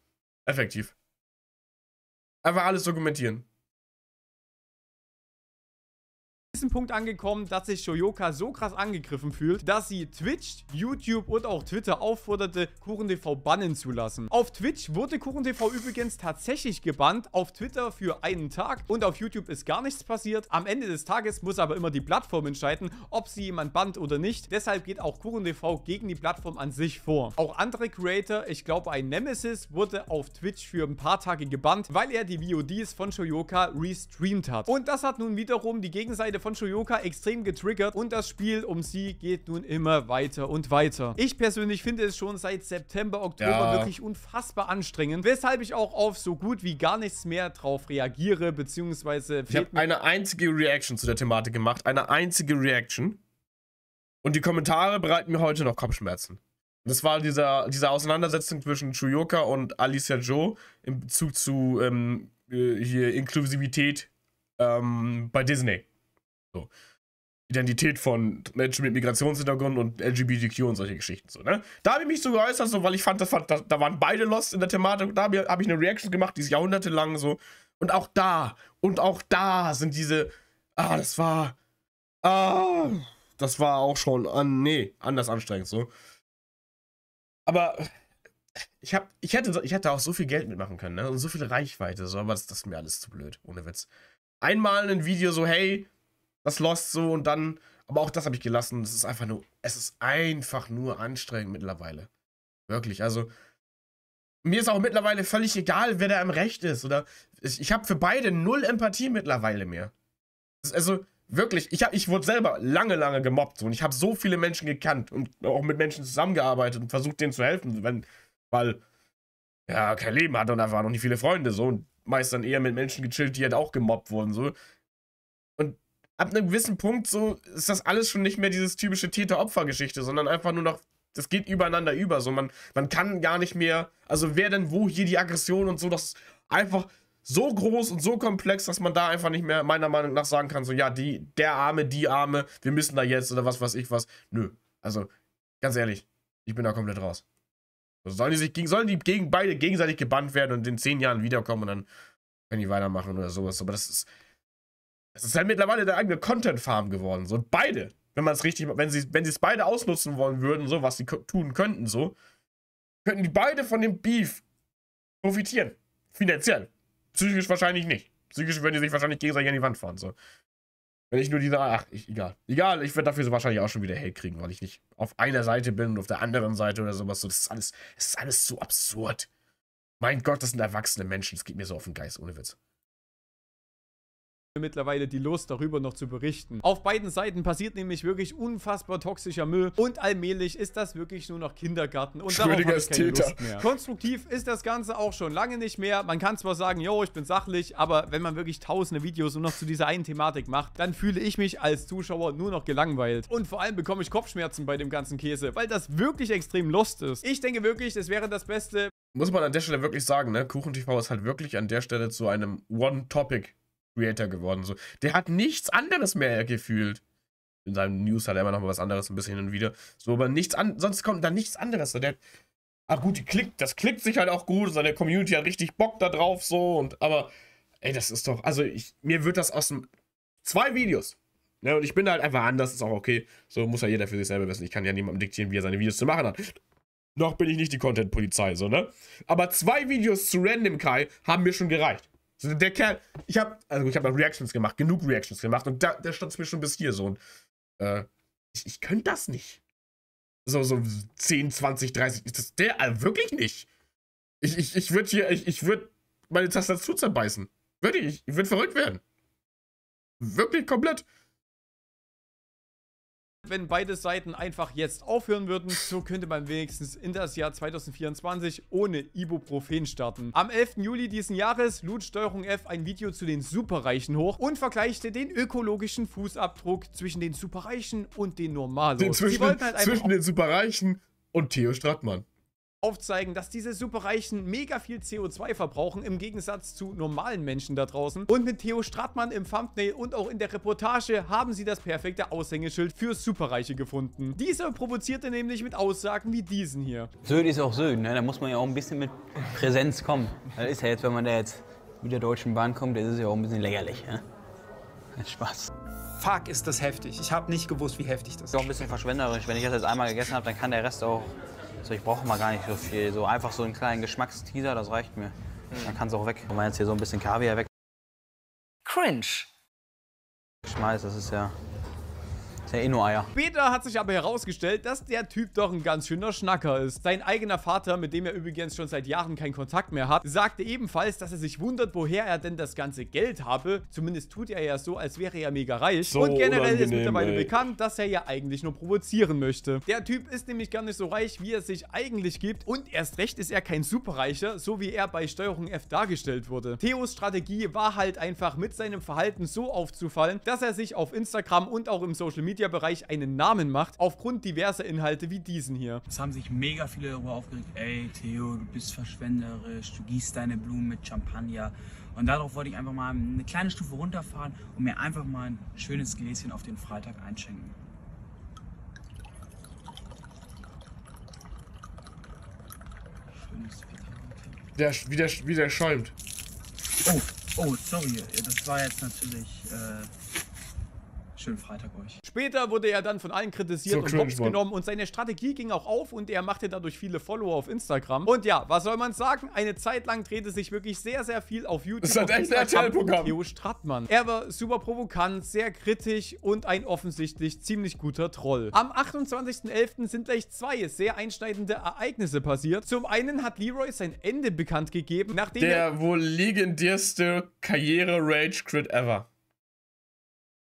Effektiv. Einfach alles dokumentieren. gewissen Punkt angekommen, dass sich Shoyoka so krass angegriffen fühlt, dass sie Twitch, YouTube und auch Twitter aufforderte, KuchenTV bannen zu lassen. Auf Twitch wurde KuchenTV übrigens tatsächlich gebannt, auf Twitter für einen Tag und auf YouTube ist gar nichts passiert. Am Ende des Tages muss aber immer die Plattform entscheiden, ob sie jemand bannt oder nicht. Deshalb geht auch KuchenTV gegen die Plattform an sich vor. Auch andere Creator, ich glaube ein Nemesis, wurde auf Twitch für ein paar Tage gebannt, weil er die VODs von Shoyoka restreamt hat. Und das hat nun wiederum die Gegenseite von von Shoyoka extrem getriggert und das Spiel um sie geht nun immer weiter und weiter. Ich persönlich finde es schon seit September, Oktober ja. wirklich unfassbar anstrengend, weshalb ich auch auf so gut wie gar nichts mehr drauf reagiere, beziehungsweise... Ich habe eine einzige Reaction zu der Thematik gemacht, eine einzige Reaction. Und die Kommentare bereiten mir heute noch Kopfschmerzen. Das war dieser, diese Auseinandersetzung zwischen Chuyoka und Alicia Joe in Bezug zu ähm, äh, hier Inklusivität ähm, bei Disney. So. Identität von Menschen mit Migrationshintergrund und LGBTQ und solche Geschichten. So, ne? Da habe ich mich so geäußert, so, weil ich fand, das fand das, da waren beide lost in der Thematik. Da habe ich eine Reaction gemacht, die ist jahrhundertelang so. Und auch da, und auch da sind diese. Ah, das war. Ah, das war auch schon. Ah, nee, anders anstrengend so. Aber ich, hab, ich, hätte, ich hätte auch so viel Geld mitmachen können, ne? Und so viel Reichweite, so, aber das, das ist mir alles zu blöd, ohne Witz. Einmal ein Video so, hey, das Lost so und dann, aber auch das habe ich gelassen. Es ist einfach nur, es ist einfach nur anstrengend mittlerweile. Wirklich, also mir ist auch mittlerweile völlig egal, wer da im Recht ist oder ich, ich habe für beide null Empathie mittlerweile mehr. Also wirklich, ich, hab, ich wurde selber lange, lange gemobbt so, und ich habe so viele Menschen gekannt und auch mit Menschen zusammengearbeitet und versucht, denen zu helfen, wenn, weil ja, kein Leben hatte und einfach noch nicht viele Freunde so und meist dann eher mit Menschen gechillt, die halt auch gemobbt wurden so. Und ab einem gewissen Punkt so ist das alles schon nicht mehr dieses typische Täter-Opfer-Geschichte, sondern einfach nur noch, das geht übereinander über. So, man, man kann gar nicht mehr, also wer denn wo hier die Aggression und so, das ist einfach so groß und so komplex, dass man da einfach nicht mehr meiner Meinung nach sagen kann, so ja, die, der Arme, die Arme, wir müssen da jetzt oder was weiß ich was. Nö. Also, ganz ehrlich, ich bin da komplett raus. Also sollen die sich gegen, sollen die gegen beide gegenseitig gebannt werden und in zehn Jahren wiederkommen und dann können die weitermachen oder sowas. Aber das ist, es ist halt mittlerweile der eigene Content-Farm geworden. So, beide. Wenn man es richtig, wenn sie wenn es beide ausnutzen wollen würden, so, was sie tun könnten, so, könnten die beide von dem Beef profitieren. Finanziell. Psychisch wahrscheinlich nicht. Psychisch würden die sich wahrscheinlich gegenseitig an die Wand fahren, so. Wenn ich nur diese, ach, ich, egal. Egal, ich werde dafür so wahrscheinlich auch schon wieder Hate kriegen, weil ich nicht auf einer Seite bin und auf der anderen Seite oder sowas. So, das ist alles, das ist alles so absurd. Mein Gott, das sind erwachsene Menschen. Das geht mir so auf den Geist, ohne Witz mittlerweile die Lust, darüber noch zu berichten. Auf beiden Seiten passiert nämlich wirklich unfassbar toxischer Müll und allmählich ist das wirklich nur noch Kindergarten und darauf habe ich keine Täter. Lust mehr. Konstruktiv ist das Ganze auch schon lange nicht mehr. Man kann zwar sagen, yo, ich bin sachlich, aber wenn man wirklich tausende Videos nur noch zu dieser einen Thematik macht, dann fühle ich mich als Zuschauer nur noch gelangweilt. Und vor allem bekomme ich Kopfschmerzen bei dem ganzen Käse, weil das wirklich extrem lost ist. Ich denke wirklich, das wäre das Beste. Muss man an der Stelle wirklich sagen, ne? KuchenTV ist halt wirklich an der Stelle zu einem One-Topic Creator geworden. So, der hat nichts anderes mehr gefühlt. In seinem News hat er immer noch mal was anderes, ein bisschen hin und wieder. So, aber nichts an, sonst kommt da nichts anderes. So, der, ach gut, die klickt, das klickt sich halt auch gut. Seine Community hat richtig Bock da drauf, so und aber, ey, das ist doch, also ich, mir wird das aus dem zwei Videos. Ne, und ich bin halt einfach anders, ist auch okay. So muss ja jeder für sich selber wissen. Ich kann ja niemandem diktieren, wie er seine Videos zu machen hat. Noch bin ich nicht die Content-Polizei, so, ne? Aber zwei Videos zu Random Kai haben mir schon gereicht. Der Kerl, ich habe, also ich habe Reactions gemacht, genug Reactions gemacht und da, der stand mir schon bis hier so. Und, äh, ich, ich könnte das nicht. So, so 10, 20, 30, ist das der also wirklich nicht? Ich, ich, ich würde hier, ich, ich würde meine Tastatur zerbeißen. Würde ich, ich würde verrückt werden. Wirklich komplett wenn beide Seiten einfach jetzt aufhören würden. So könnte man wenigstens in das Jahr 2024 ohne Ibuprofen starten. Am 11. Juli diesen Jahres lud Steuerung F ein Video zu den Superreichen hoch und vergleichte den ökologischen Fußabdruck zwischen den Superreichen und den Normalos. Den zwischen, halt zwischen den Superreichen und Theo Strattmann aufzeigen, dass diese Superreichen mega viel CO2 verbrauchen, im Gegensatz zu normalen Menschen da draußen. Und mit Theo Stratmann im Thumbnail und auch in der Reportage haben sie das perfekte Aushängeschild für Superreiche gefunden. Dieser provozierte nämlich mit Aussagen wie diesen hier. Söhn ist auch Söhn, ne? da muss man ja auch ein bisschen mit Präsenz kommen. Das ist ja jetzt, wenn man da jetzt mit der Deutschen Bahn kommt, das ist ja auch ein bisschen lächerlich. Ne? Spaß. Fuck, ist das heftig. Ich habe nicht gewusst, wie heftig das ist. Ist auch ein bisschen verschwenderisch. Wenn ich das jetzt einmal gegessen habe, dann kann der Rest auch so, ich brauche mal gar nicht so viel. So einfach so einen kleinen Geschmacksteaser, das reicht mir. Dann kann es auch weg. Wenn man jetzt hier so ein bisschen Kaviar weg. Cringe. Schmeiß, das ist ja. Das ja eh nur Eier. Später hat sich aber herausgestellt, dass der Typ doch ein ganz schöner Schnacker ist. Sein eigener Vater, mit dem er übrigens schon seit Jahren keinen Kontakt mehr hat, sagte ebenfalls, dass er sich wundert, woher er denn das ganze Geld habe. Zumindest tut er ja so, als wäre er mega reich. So Und generell ist mittlerweile ey. bekannt, dass er ja eigentlich nur provozieren möchte. Der Typ ist nämlich gar nicht so reich, wie er sich eigentlich gibt. Und erst recht ist er kein Superreicher, so wie er bei Steuerung F dargestellt wurde. Theos Strategie war halt einfach, mit seinem Verhalten so aufzufallen, dass er sich auf Instagram und auch im Social Media Media-Bereich einen Namen macht, aufgrund diverser Inhalte wie diesen hier. Es haben sich mega viele darüber aufgeregt, ey Theo, du bist verschwenderisch, du gießt deine Blumen mit Champagner. Und darauf wollte ich einfach mal eine kleine Stufe runterfahren und mir einfach mal ein schönes Gläschen auf den Freitag einschenken. Schönes Wetter. Der, wie, der, wie der schäumt. Oh, oh, sorry. Das war jetzt natürlich... Äh Schönen Freitag euch. Später wurde er dann von allen kritisiert so und Hops genommen und seine Strategie ging auch auf und er machte dadurch viele Follower auf Instagram. Und ja, was soll man sagen? Eine Zeit lang drehte sich wirklich sehr, sehr viel auf YouTube. Das ist halt echt ein rtl Theo Strattmann. Er war super provokant, sehr kritisch und ein offensichtlich ziemlich guter Troll. Am 28.11. sind gleich zwei sehr einschneidende Ereignisse passiert. Zum einen hat Leroy sein Ende bekannt gegeben, nachdem Der wohl legendärste Karriere-Rage-Crit ever.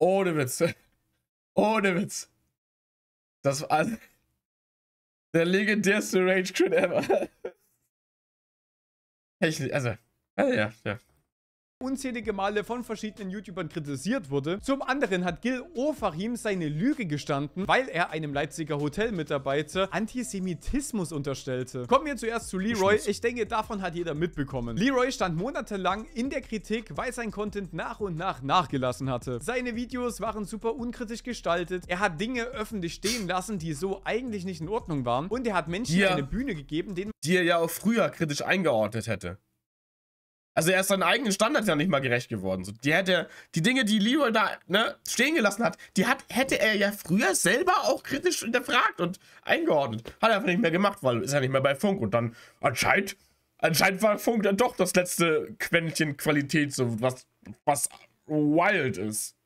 Ohne Witz. Ohne Witz. Das war also der legendärste Rage Crit ever. Technisch, also, also ja, ja unzählige Male von verschiedenen YouTubern kritisiert wurde. Zum anderen hat Gil Ofarim seine Lüge gestanden, weil er einem Leipziger Hotelmitarbeiter Antisemitismus unterstellte. Kommen wir zuerst zu Leroy. Ich denke, davon hat jeder mitbekommen. Leroy stand monatelang in der Kritik, weil sein Content nach und nach nachgelassen hatte. Seine Videos waren super unkritisch gestaltet. Er hat Dinge öffentlich stehen lassen, die so eigentlich nicht in Ordnung waren. Und er hat Menschen ja. eine Bühne gegeben, denen... Die er ja auch früher kritisch eingeordnet hätte. Also er ist seinen eigenen Standards ja nicht mal gerecht geworden. So, die hätte, die Dinge, die Leroy da ne, stehen gelassen hat, die hat, hätte er ja früher selber auch kritisch hinterfragt und eingeordnet. Hat er einfach nicht mehr gemacht, weil ist ja nicht mehr bei Funk. Und dann anscheinend, anscheinend war Funk dann doch das letzte Quäntchen Qualität, so was, was wild ist.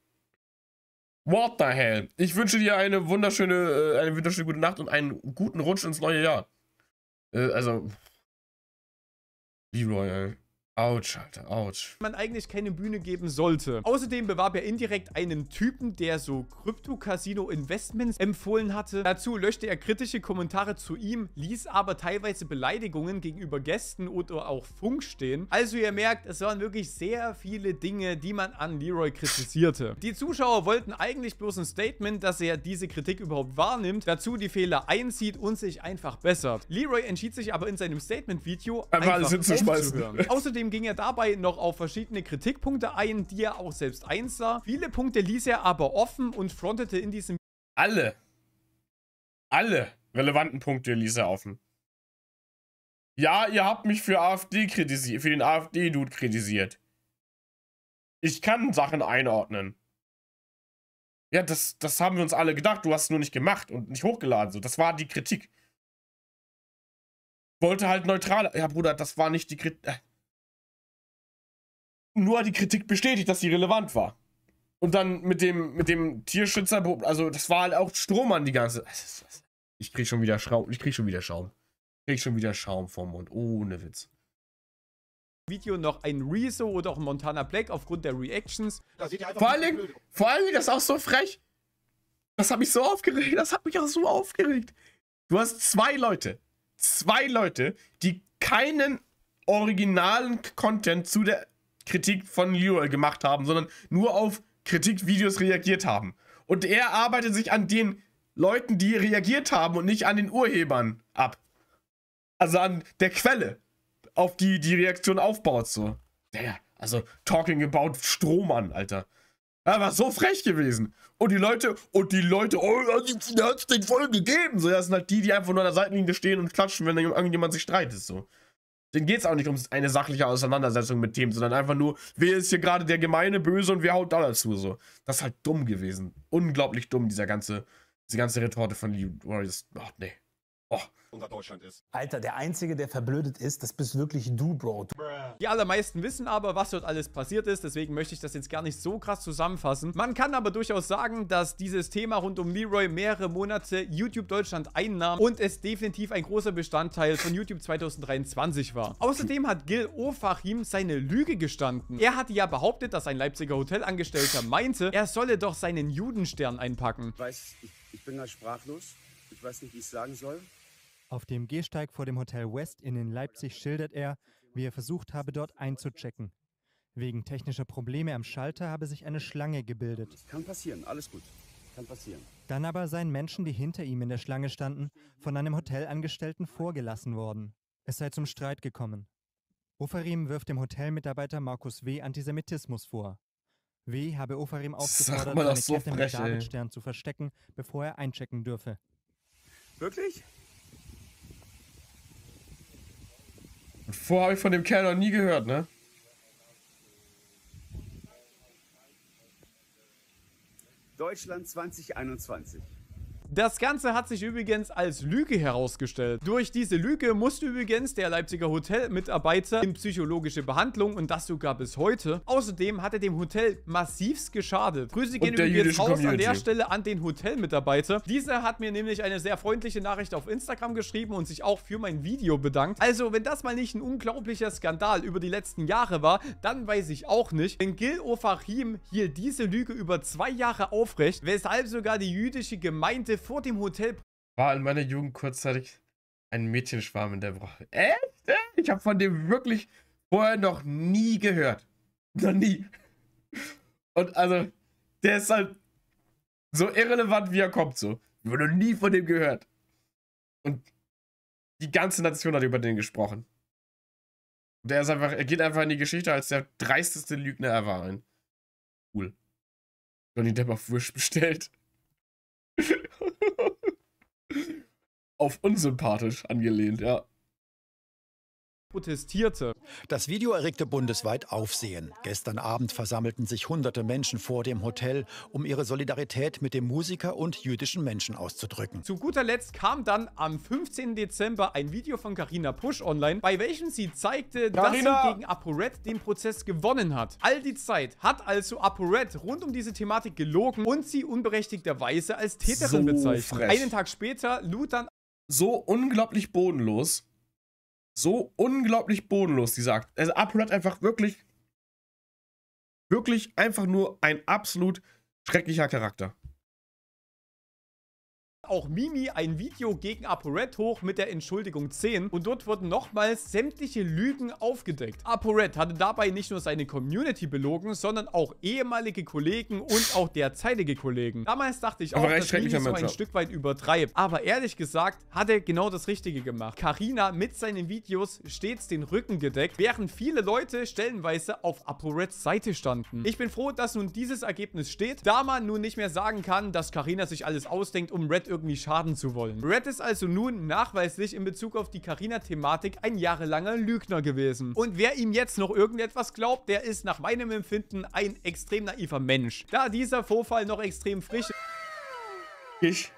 What the hell? Ich wünsche dir eine wunderschöne, äh, eine wunderschöne gute Nacht und einen guten Rutsch ins neue Jahr. Äh, also, Leroy, ey. Autsch, Alter, ouch. Man eigentlich keine Bühne geben sollte. Außerdem bewarb er indirekt einen Typen, der so Krypto-Casino-Investments empfohlen hatte. Dazu löschte er kritische Kommentare zu ihm, ließ aber teilweise Beleidigungen gegenüber Gästen oder auch Funk stehen. Also ihr merkt, es waren wirklich sehr viele Dinge, die man an Leroy kritisierte. Die Zuschauer wollten eigentlich bloß ein Statement, dass er diese Kritik überhaupt wahrnimmt, dazu die Fehler einzieht und sich einfach bessert. Leroy entschied sich aber in seinem Statement-Video einfach, einfach alles hinzuschmeißen. Außerdem Außerdem ging er dabei noch auf verschiedene Kritikpunkte ein, die er auch selbst einsah. Viele Punkte ließ er aber offen und frontete in diesem... Alle. Alle relevanten Punkte ließ er offen. Ja, ihr habt mich für AfD kritisiert, für den AfD-Dude kritisiert. Ich kann Sachen einordnen. Ja, das, das haben wir uns alle gedacht. Du hast es nur nicht gemacht und nicht hochgeladen. So, das war die Kritik. Wollte halt neutral. Ja, Bruder, das war nicht die Kritik. Äh, nur die Kritik bestätigt, dass sie relevant war. Und dann mit dem, mit dem Tierschützer, also das war halt auch Strohmann die ganze. Ich krieg schon wieder Schaum, ich krieg schon wieder Schaum. Ich krieg schon wieder Schaum vom Mund, ohne Witz. Video noch ein Rezo oder auch Montana Black aufgrund der Reactions. Vor allen, vor allen Dingen, das ist auch so frech. Das hat mich so aufgeregt, das hat mich auch so aufgeregt. Du hast zwei Leute, zwei Leute, die keinen originalen Content zu der Kritik von Leroy gemacht haben, sondern nur auf Kritikvideos reagiert haben. Und er arbeitet sich an den Leuten, die reagiert haben und nicht an den Urhebern ab. Also an der Quelle, auf die die Reaktion aufbaut. So. Naja, also talking about Strohmann, Alter. Er war so frech gewesen. Und die Leute, und die Leute, oh, da hat's den voll gegeben. So, das sind halt die, die einfach nur an der Seitenlinie stehen und klatschen, wenn irgendjemand sich streitet. So. Denen geht es auch nicht um eine sachliche Auseinandersetzung mit Themen, sondern einfach nur, wer ist hier gerade der gemeine Böse und wer haut da dazu? So. Das ist halt dumm gewesen. Unglaublich dumm, dieser ganze, diese ganze Retorte von Lee Warriors. Ach, nee. Oh. Unser Deutschland ist. Alter, der Einzige, der verblödet ist, das bist wirklich du, Bro. Die allermeisten wissen aber, was dort alles passiert ist, deswegen möchte ich das jetzt gar nicht so krass zusammenfassen. Man kann aber durchaus sagen, dass dieses Thema rund um Leroy mehrere Monate YouTube Deutschland einnahm und es definitiv ein großer Bestandteil von YouTube 2023 war. Außerdem hat Gil Ofachim seine Lüge gestanden. Er hatte ja behauptet, dass ein Leipziger Hotelangestellter meinte, er solle doch seinen Judenstern einpacken. Ich weiß, ich, ich bin da sprachlos. Ich weiß nicht, wie ich es sagen soll. Auf dem Gehsteig vor dem Hotel West Inn in Leipzig schildert er, wie er versucht habe, dort einzuchecken. Wegen technischer Probleme am Schalter habe sich eine Schlange gebildet. Kann passieren, alles gut. Kann passieren. Dann aber seien Menschen, die hinter ihm in der Schlange standen, von einem Hotelangestellten vorgelassen worden. Es sei zum Streit gekommen. Ofarim wirft dem Hotelmitarbeiter Markus W. Antisemitismus vor. W. habe Ofarim aufgefordert, seine so Kette frech, mit Davidstern zu verstecken, bevor er einchecken dürfe. Wirklich? Vorher habe ich von dem Kerl noch nie gehört, ne? Deutschland 2021. Das Ganze hat sich übrigens als Lüge herausgestellt. Durch diese Lüge musste übrigens der Leipziger Hotelmitarbeiter in psychologische Behandlung und das sogar bis heute. Außerdem hat er dem Hotel massivst geschadet. Grüße gehen übrigens raus Community. an der Stelle an den Hotelmitarbeiter. Dieser hat mir nämlich eine sehr freundliche Nachricht auf Instagram geschrieben und sich auch für mein Video bedankt. Also, wenn das mal nicht ein unglaublicher Skandal über die letzten Jahre war, dann weiß ich auch nicht. Denn Gil Ofachim hielt diese Lüge über zwei Jahre aufrecht, weshalb sogar die jüdische Gemeinde vor dem Hotel. War in meiner Jugend kurzzeitig ein Mädchenschwarm in der Woche. Echt? Ich habe von dem wirklich vorher noch nie gehört. Noch nie. Und also, der ist halt so irrelevant, wie er kommt, so. Ich habe noch nie von dem gehört. Und die ganze Nation hat über den gesprochen. Und er ist einfach, er geht einfach in die Geschichte als der dreisteste Lügner ever ein. Cool. Johnny Depp auf Wish bestellt. auf unsympathisch angelehnt, ja. Protestierte. Das Video erregte bundesweit Aufsehen. Gestern Abend versammelten sich hunderte Menschen vor dem Hotel, um ihre Solidarität mit dem Musiker und jüdischen Menschen auszudrücken. Zu guter Letzt kam dann am 15. Dezember ein Video von Karina Push online, bei welchem sie zeigte, Carina! dass sie gegen ApoRed den Prozess gewonnen hat. All die Zeit hat also ApoRed rund um diese Thematik gelogen und sie unberechtigterweise als Täterin so bezeichnet. Frech. Einen Tag später lud dann so unglaublich bodenlos. So unglaublich bodenlos, die sagt. Also Apple hat einfach wirklich, wirklich einfach nur ein absolut schrecklicher Charakter auch Mimi ein Video gegen ApoRed hoch mit der Entschuldigung 10 und dort wurden nochmals sämtliche Lügen aufgedeckt. ApoRed hatte dabei nicht nur seine Community belogen, sondern auch ehemalige Kollegen und auch derzeitige Kollegen. Damals dachte ich auch, dass Mimi so ein Stück weit übertreibt, aber ehrlich gesagt hat er genau das Richtige gemacht. Karina mit seinen Videos stets den Rücken gedeckt, während viele Leute stellenweise auf ApoReds Seite standen. Ich bin froh, dass nun dieses Ergebnis steht, da man nun nicht mehr sagen kann, dass Karina sich alles ausdenkt, um Red irgendwie schaden zu wollen. Red ist also nun nachweislich in Bezug auf die Carina-Thematik ein jahrelanger Lügner gewesen. Und wer ihm jetzt noch irgendetwas glaubt, der ist nach meinem Empfinden ein extrem naiver Mensch. Da dieser Vorfall noch extrem frisch ist.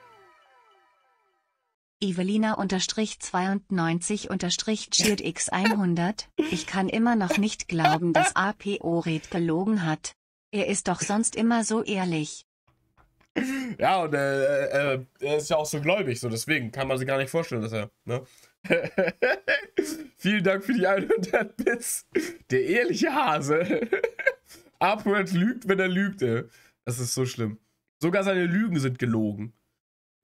Evelina-92-Cheat-X100, ich kann immer noch nicht glauben, dass APO-Red gelogen hat. Er ist doch sonst immer so ehrlich. Ja, und äh, äh, er ist ja auch so gläubig, so deswegen kann man sich gar nicht vorstellen, dass er. Ne? Vielen Dank für die 100 Bits. Der ehrliche Hase. Upward lügt, wenn er lügt, ey. Das ist so schlimm. Sogar seine Lügen sind gelogen.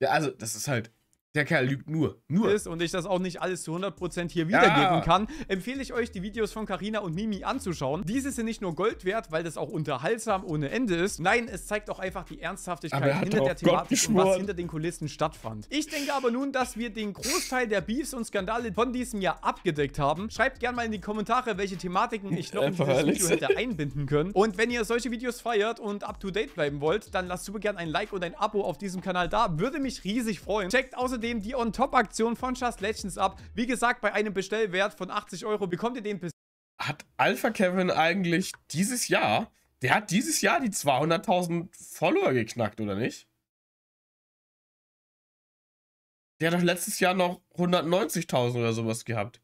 Ja, also, das ist halt. Der Kerl lügt nur, nur. Ist und ich das auch nicht alles zu 100% hier wiedergeben ja. kann, empfehle ich euch, die Videos von Karina und Mimi anzuschauen. Diese sind nicht nur Gold wert, weil das auch unterhaltsam ohne Ende ist. Nein, es zeigt auch einfach die Ernsthaftigkeit hinter der Thematik und was hinter den Kulissen stattfand. Ich denke aber nun, dass wir den Großteil der Beefs und Skandale von diesem Jahr abgedeckt haben. Schreibt gerne mal in die Kommentare, welche Thematiken ich noch einfach in dieses Video hätte einbinden können. Und wenn ihr solche Videos feiert und up to date bleiben wollt, dann lasst super gerne ein Like und ein Abo auf diesem Kanal da. Würde mich riesig freuen. Checkt außerdem außerdem die On-Top-Aktion von Just Legends ab. Wie gesagt, bei einem Bestellwert von 80 Euro bekommt ihr den bis... Hat Alpha Kevin eigentlich dieses Jahr, der hat dieses Jahr die 200.000 Follower geknackt, oder nicht? Der hat doch letztes Jahr noch 190.000 oder sowas gehabt.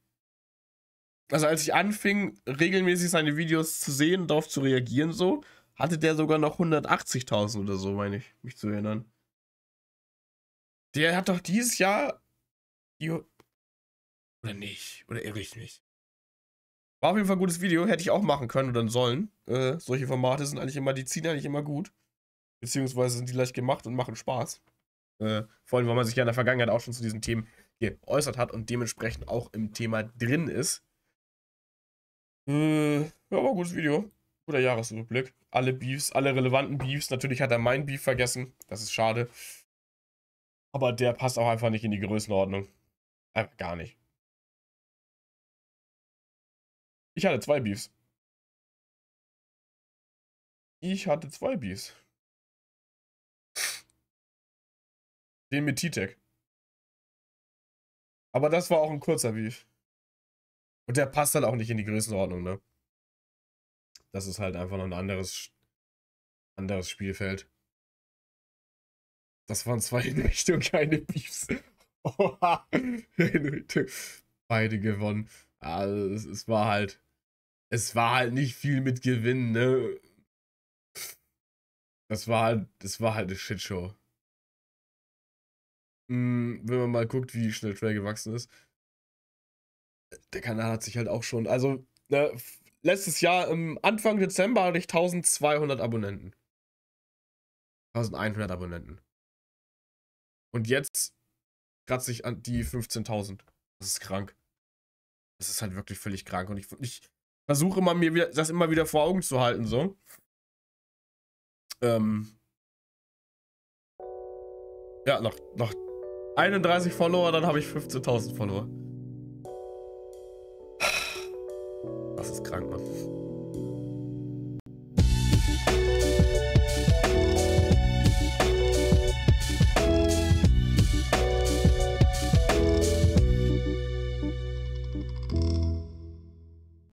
Also als ich anfing, regelmäßig seine Videos zu sehen, darauf zu reagieren so, hatte der sogar noch 180.000 oder so, meine ich, mich zu erinnern. Der hat doch dieses Jahr die. Oder nicht? Oder irre ich mich? War auf jeden Fall ein gutes Video, hätte ich auch machen können oder sollen. Äh, solche Formate sind eigentlich immer, die ziehen eigentlich immer gut. Beziehungsweise sind die leicht gemacht und machen Spaß. Äh, vor allem, weil man sich ja in der Vergangenheit auch schon zu diesen Themen geäußert hat und dementsprechend auch im Thema drin ist. Äh, ja, war ein gutes Video. Guter Jahresrückblick. Alle Beefs, alle relevanten Beefs. Natürlich hat er mein Beef vergessen. Das ist schade. Aber der passt auch einfach nicht in die Größenordnung. Einfach gar nicht. Ich hatte zwei Beefs. Ich hatte zwei Beefs. Den mit T-Tech. Aber das war auch ein kurzer Beef. Und der passt dann halt auch nicht in die Größenordnung, ne? Das ist halt einfach noch ein anderes, anderes Spielfeld. Das waren zwei Hinrichtungen, keine Beefs. Oha. Beide gewonnen. Also es, es, war halt. Es war halt nicht viel mit Gewinn, ne? Das war halt. Das war halt eine Shitshow. Hm, wenn man mal guckt, wie schnell Trey gewachsen ist. Der Kanal hat sich halt auch schon. Also, ne, letztes Jahr, im ähm, Anfang Dezember, hatte ich 1200 Abonnenten. 1100 Abonnenten. Und jetzt kratze ich an die 15.000. Das ist krank. Das ist halt wirklich völlig krank. Und ich, ich versuche mal, mir das immer wieder vor Augen zu halten, so. Ähm. Ja, noch, noch 31 Follower, dann habe ich 15.000 Follower. Das ist krank, Mann.